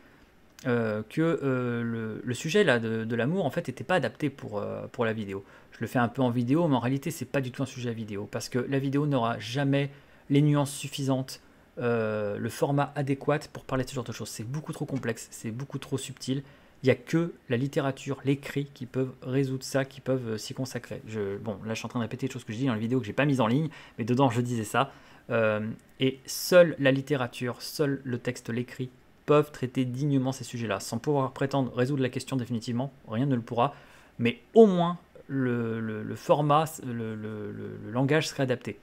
euh, que le, sujet là, de, l'amour, en fait, n'était pas adapté pour, pour la vidéo. Je le fais un peu en vidéo, mais en réalité, c'est pas du tout un sujet à vidéo, parce que la vidéo n'aura jamais les nuances suffisantes euh, le format adéquat pour parler de ce genre de choses. C'est beaucoup trop complexe, c'est beaucoup trop subtil. Il n'y a que la littérature, l'écrit qui peuvent résoudre ça, qui peuvent euh, s'y consacrer. Je, bon, là, je suis en train de répéter des choses que je dis dans la vidéo que j'ai pas mise en ligne, mais dedans, je disais ça. Euh, et seule la littérature, seul le texte, l'écrit peuvent traiter dignement ces sujets-là. Sans pouvoir prétendre résoudre la question définitivement, rien ne le pourra, mais au moins le, le, le format, le, le, langage serait adapté.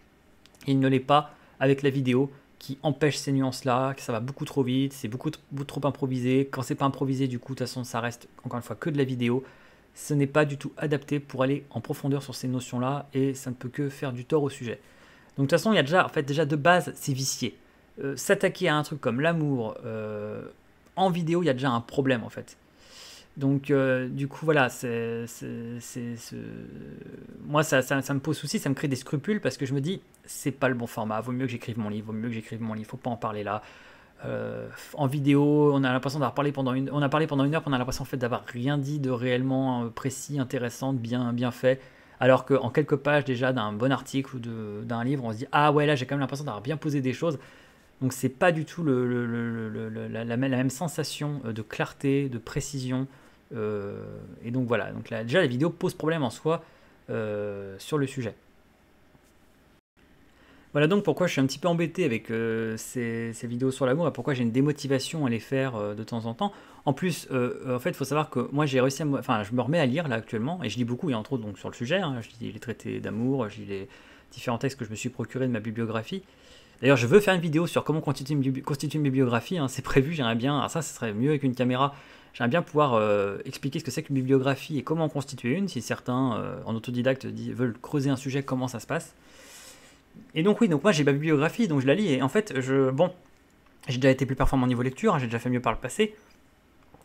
Il ne l'est pas avec la vidéo, qui empêche ces nuances-là, que ça va beaucoup trop vite, c'est beaucoup, trop improvisé. Quand c'est pas improvisé, du coup, de toute façon, ça reste encore une fois que de la vidéo. Ce n'est pas du tout adapté pour aller en profondeur sur ces notions-là et ça ne peut que faire du tort au sujet. Donc de toute façon, il y a déjà, en fait, déjà de base, c'est vicié. Euh, s'attaquer à un truc comme l'amour euh, en vidéo, il y a déjà un problème en fait. Donc, euh, du coup, voilà, c'est, moi, ça, ça, me pose souci, ça me crée des scrupules parce que je me dis, c'est pas le bon format. Vaut mieux que j'écrive mon livre, vaut mieux que j'écrive mon livre, faut pas en parler là. Euh, en vidéo, on a l'impression d'avoir parlé pendant une, on a parlé pendant une heure, on a l'impression en fait d'avoir rien dit de réellement euh, précis, intéressant, bien, bien fait. Alors qu'en quelques pages déjà d'un bon article ou d'un livre, on se dit ah ouais là j'ai quand même l'impression d'avoir bien posé des choses. Donc c'est pas du tout le, la, même, sensation euh, de clarté, de précision. et donc voilà, donc là, déjà la vidéo pose problème en soi sur le sujet. Voilà donc pourquoi je suis un petit peu embêté avec euh, ces, vidéos sur l'amour et pourquoi j'ai une démotivation à les faire euh, de temps en temps. En plus, euh, en fait, il faut savoir que moi j'ai réussi à... Enfin, je me remets à lire là actuellement et je lis beaucoup et entre autres donc, sur le sujet. Hein. je lis les traités d'amour, je lis les différents textes que je me suis procuré de ma bibliographie. D'ailleurs, je veux faire une vidéo sur comment constituer une, bibliographie. Hein. c'est prévu, j'aimerais bien... ça, ce serait mieux avec une caméra. J'aimerais bien pouvoir expliquer ce que c'est qu'une bibliographie et comment en constituer une. Si certains en autodidacte veulent creuser un sujet, comment ça se passe et donc oui, donc moi j'ai ma bibliographie, donc je la lis, et en fait, je, bon, j'ai déjà été plus performant au niveau lecture, hein, j'ai déjà fait mieux par le passé,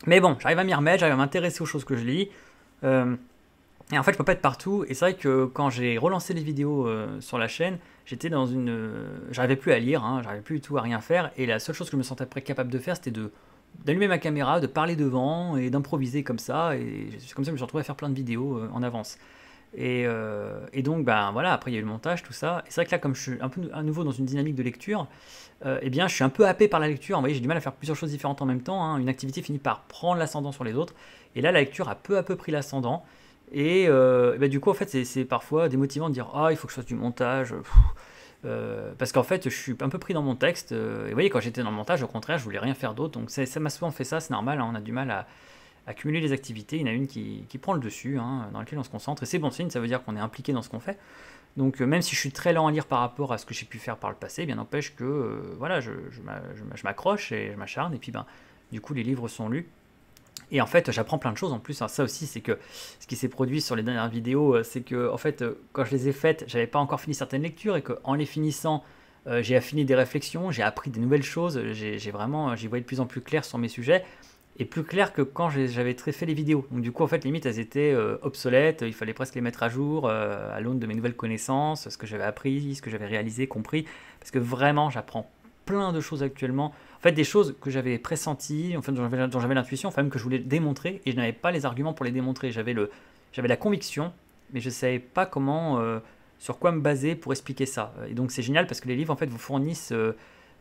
mais bon, j'arrive à m'y remettre, j'arrive à m'intéresser aux choses que je lis, euh, et en fait je peux pas être partout, et c'est vrai que quand j'ai relancé les vidéos euh, sur la chaîne, j'étais dans une... Euh, j'arrivais plus à lire, hein, j'arrivais plus du tout à rien faire, et la seule chose que je me sentais prêt capable de faire, c'était de d'allumer ma caméra, de parler devant, et d'improviser comme ça, et c'est comme ça que je me suis retrouvé à faire plein de vidéos en avance. Euh, et, donc, ben voilà, après il y a eu le montage, tout ça. Et c'est vrai que là, comme je suis un peu à nouveau dans une dynamique de lecture, euh, eh bien, je suis un peu happé par la lecture. Vous voyez, j'ai du mal à faire plusieurs choses différentes en même temps. Hein. Une activité finit par prendre l'ascendant sur les autres. Et là, la lecture a peu à peu pris l'ascendant. Et, euh, ben, du coup, en fait, c'est parfois démotivant de dire Ah, il faut que je fasse du montage. Euh, parce qu'en fait, je suis un peu pris dans mon texte. et vous voyez, quand j'étais dans le montage, au contraire, je voulais rien faire d'autre. Donc, ça m'a souvent fait ça, c'est normal. Hein. on a du mal à, accumuler les activités, il y en a une qui, prend le dessus, hein, dans laquelle on se concentre, et c'est bon signe, ça veut dire qu'on est impliqué dans ce qu'on fait. Donc euh, même si je suis très lent à lire par rapport à ce que j'ai pu faire par le passé, eh bien n'empêche que euh, voilà, je, m'accroche et je m'acharne, et puis ben, du coup les livres sont lus. Et en fait, j'apprends plein de choses en plus. ça aussi, c'est que ce qui s'est produit sur les dernières vidéos, euh, c'est que en fait, quand je les ai faites, j'avais pas encore fini certaines lectures et qu'en les finissant, j'ai affiné des réflexions, j'ai appris des nouvelles choses, j'ai vraiment, j'y voyais de plus en plus clair sur mes sujets et plus clair que quand j'avais fait les vidéos. Donc du coup, en fait, limite, elles étaient euh, obsolètes, il fallait presque les mettre à jour euh, à l'aune de mes nouvelles connaissances, ce que j'avais appris, ce que j'avais réalisé, compris, parce que vraiment, j'apprends plein de choses actuellement. En fait, des choses que j'avais pressenties, en fait, dont j'avais l'intuition, enfin même que je voulais démontrer, et je n'avais pas les arguments pour les démontrer. J'avais le, j'avais la conviction, mais je ne savais pas comment, euh, sur quoi me baser pour expliquer ça. Et donc c'est génial parce que les livres, en fait, vous fournissent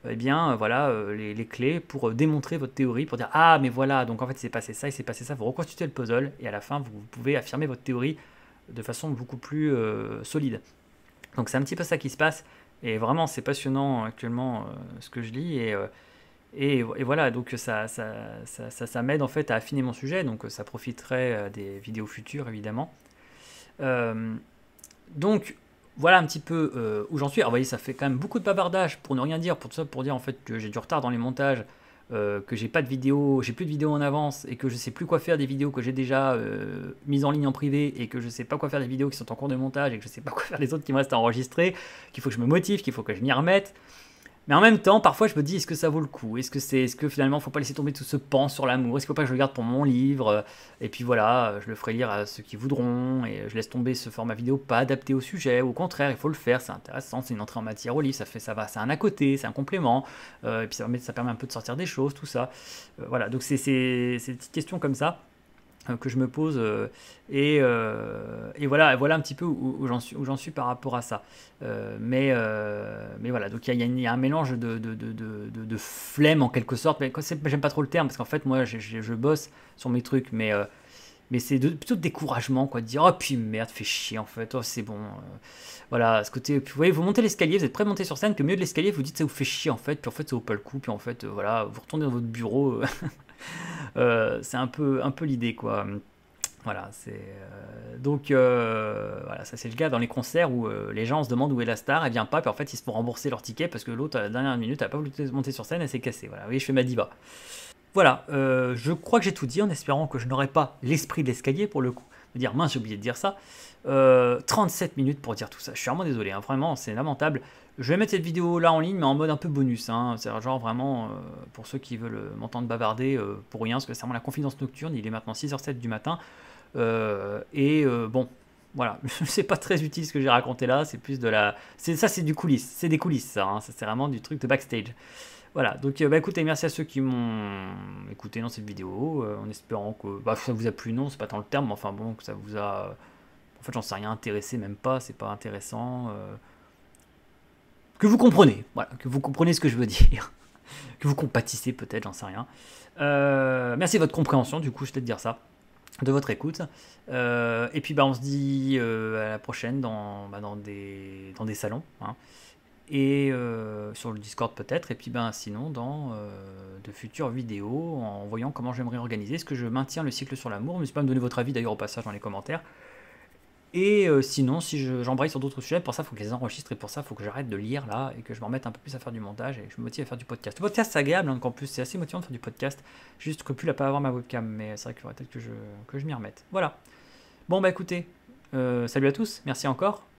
eh bien, euh, voilà, euh, les, clés pour euh, démontrer votre théorie, pour dire ah mais voilà, donc en fait c'est passé ça, il s'est passé ça, vous reconstituez le puzzle et à la fin vous pouvez affirmer votre théorie de façon beaucoup plus solide. Donc c'est un petit peu ça qui se passe et vraiment c'est passionnant actuellement ce que je lis et, et, voilà donc ça ça, ça, ça, ça m'aide en fait à affiner mon sujet donc ça profiterait des vidéos futures évidemment. donc voilà un petit peu euh, où j'en suis. Alors, vous voyez, ça fait quand même beaucoup de bavardage pour ne rien dire, pour ça, pour dire en fait que j'ai du retard dans les montages, euh, que j'ai pas de vidéos, j'ai plus de vidéos en avance et que je sais plus quoi faire des vidéos que j'ai déjà euh, mises en ligne en privé et que je sais pas quoi faire des vidéos qui sont en cours de montage et que je sais pas quoi faire les autres qui me restent à enregistrer, qu'il faut que je me motive, qu'il faut que je m'y remette. Mais en même temps, parfois je me dis, est-ce que ça vaut le coup Est-ce que c'est, est-ce que finalement, faut pas laisser tomber tout ce pan sur l'amour Est-ce qu'il ne faut pas que je le garde pour mon livre Et puis voilà, je le ferai lire à ceux qui voudront, et je laisse tomber ce format vidéo pas adapté au sujet. Au contraire, il faut le faire, c'est intéressant, c'est une entrée en matière au livre, ça fait, ça va, c'est un à côté, c'est un complément, euh, et puis ça permet, ça permet un peu de sortir des choses, tout ça. Euh, voilà, donc c'est, c'est, c'est des petites questions comme ça. Euh, que je me pose euh, et, euh, et, voilà voilà un petit peu où, j'en suis où j'en suis par rapport à ça mais mais voilà donc il y, y, a un mélange de de, de, de, flemme en quelque sorte mais j'aime pas trop le terme parce qu'en fait moi je, je, bosse sur mes trucs mais mais c'est plutôt de découragement quoi de dire oh puis merde fait chier en fait oh, c'est bon voilà ce côté vous voyez vous montez l'escalier vous êtes prêt à monter sur scène que mieux de l'escalier vous dites ça vous fait chier en fait puis en fait ça vaut pas le coup puis en fait voilà vous retournez dans votre bureau Euh, c'est un peu, un peu l'idée, quoi. Voilà, c'est euh, donc euh, voilà, ça c'est le gars dans les concerts où les gens se demandent où est la star, elle vient pas, puis en fait ils se font rembourser leur ticket parce que l'autre à la dernière minute elle a pas voulu monter sur scène, elle s'est cassée. Voilà, oui, je fais ma diva. Voilà, je crois que j'ai tout dit en espérant que je n'aurai pas l'esprit de l'escalier pour le coup. Me dire mince, j'ai oublié de dire ça. 37 minutes pour dire tout ça. Je suis vraiment désolé, hein. vraiment c'est lamentable. Je vais mettre cette vidéo là en ligne, mais en mode un peu bonus. Hein. C'est genre vraiment euh, pour ceux qui veulent euh, m'entendre bavarder euh, pour rien, parce que c'est vraiment la confidence nocturne. Il est maintenant 6h07 du matin. et bon, voilà, c'est pas très utile ce que j'ai raconté là. C'est plus de la. Ça, c'est du coulisses. C'est des coulisses, hein. ça. c'est vraiment du truc de backstage. Voilà, donc bah, écoutez, merci à ceux qui m'ont écouté dans cette vidéo, en espérant que bah, ça vous a plu, non, c'est pas tant le terme, mais enfin bon, que ça vous a. En fait, j'en sais rien, intéressé, même pas, c'est pas intéressant que vous comprenez, voilà, que vous comprenez ce que je veux dire, que vous compatissez peut-être, j'en sais rien. Euh, merci de votre compréhension, du coup, je vais te dire ça, de votre écoute. Euh, et puis, bah, on se dit euh, à la prochaine dans, bah, dans, des, salons, hein. et sur le Discord peut-être, et puis ben sinon dans de futures vidéos en voyant comment j'aimerais organiser. Est-ce que je maintiens le cycle sur l'amour N'hésitez pas à me donner votre avis d'ailleurs au passage dans les commentaires. Et euh, sinon, si j'embraye sur d'autres sujets, pour ça, il faut que je les enregistre et pour ça, il faut que j'arrête de lire là et que je m'en mette un peu plus à faire du montage et que je me motive à faire du podcast. Le podcast, c'est agréable, hein, donc en plus, c'est assez motivant de faire du podcast. Juste que plus à pas avoir ma webcam, mais c'est vrai qu'il faudrait peut-être que je, que je m'y remette. Voilà. Bon, bah écoutez, euh, salut à tous, merci encore.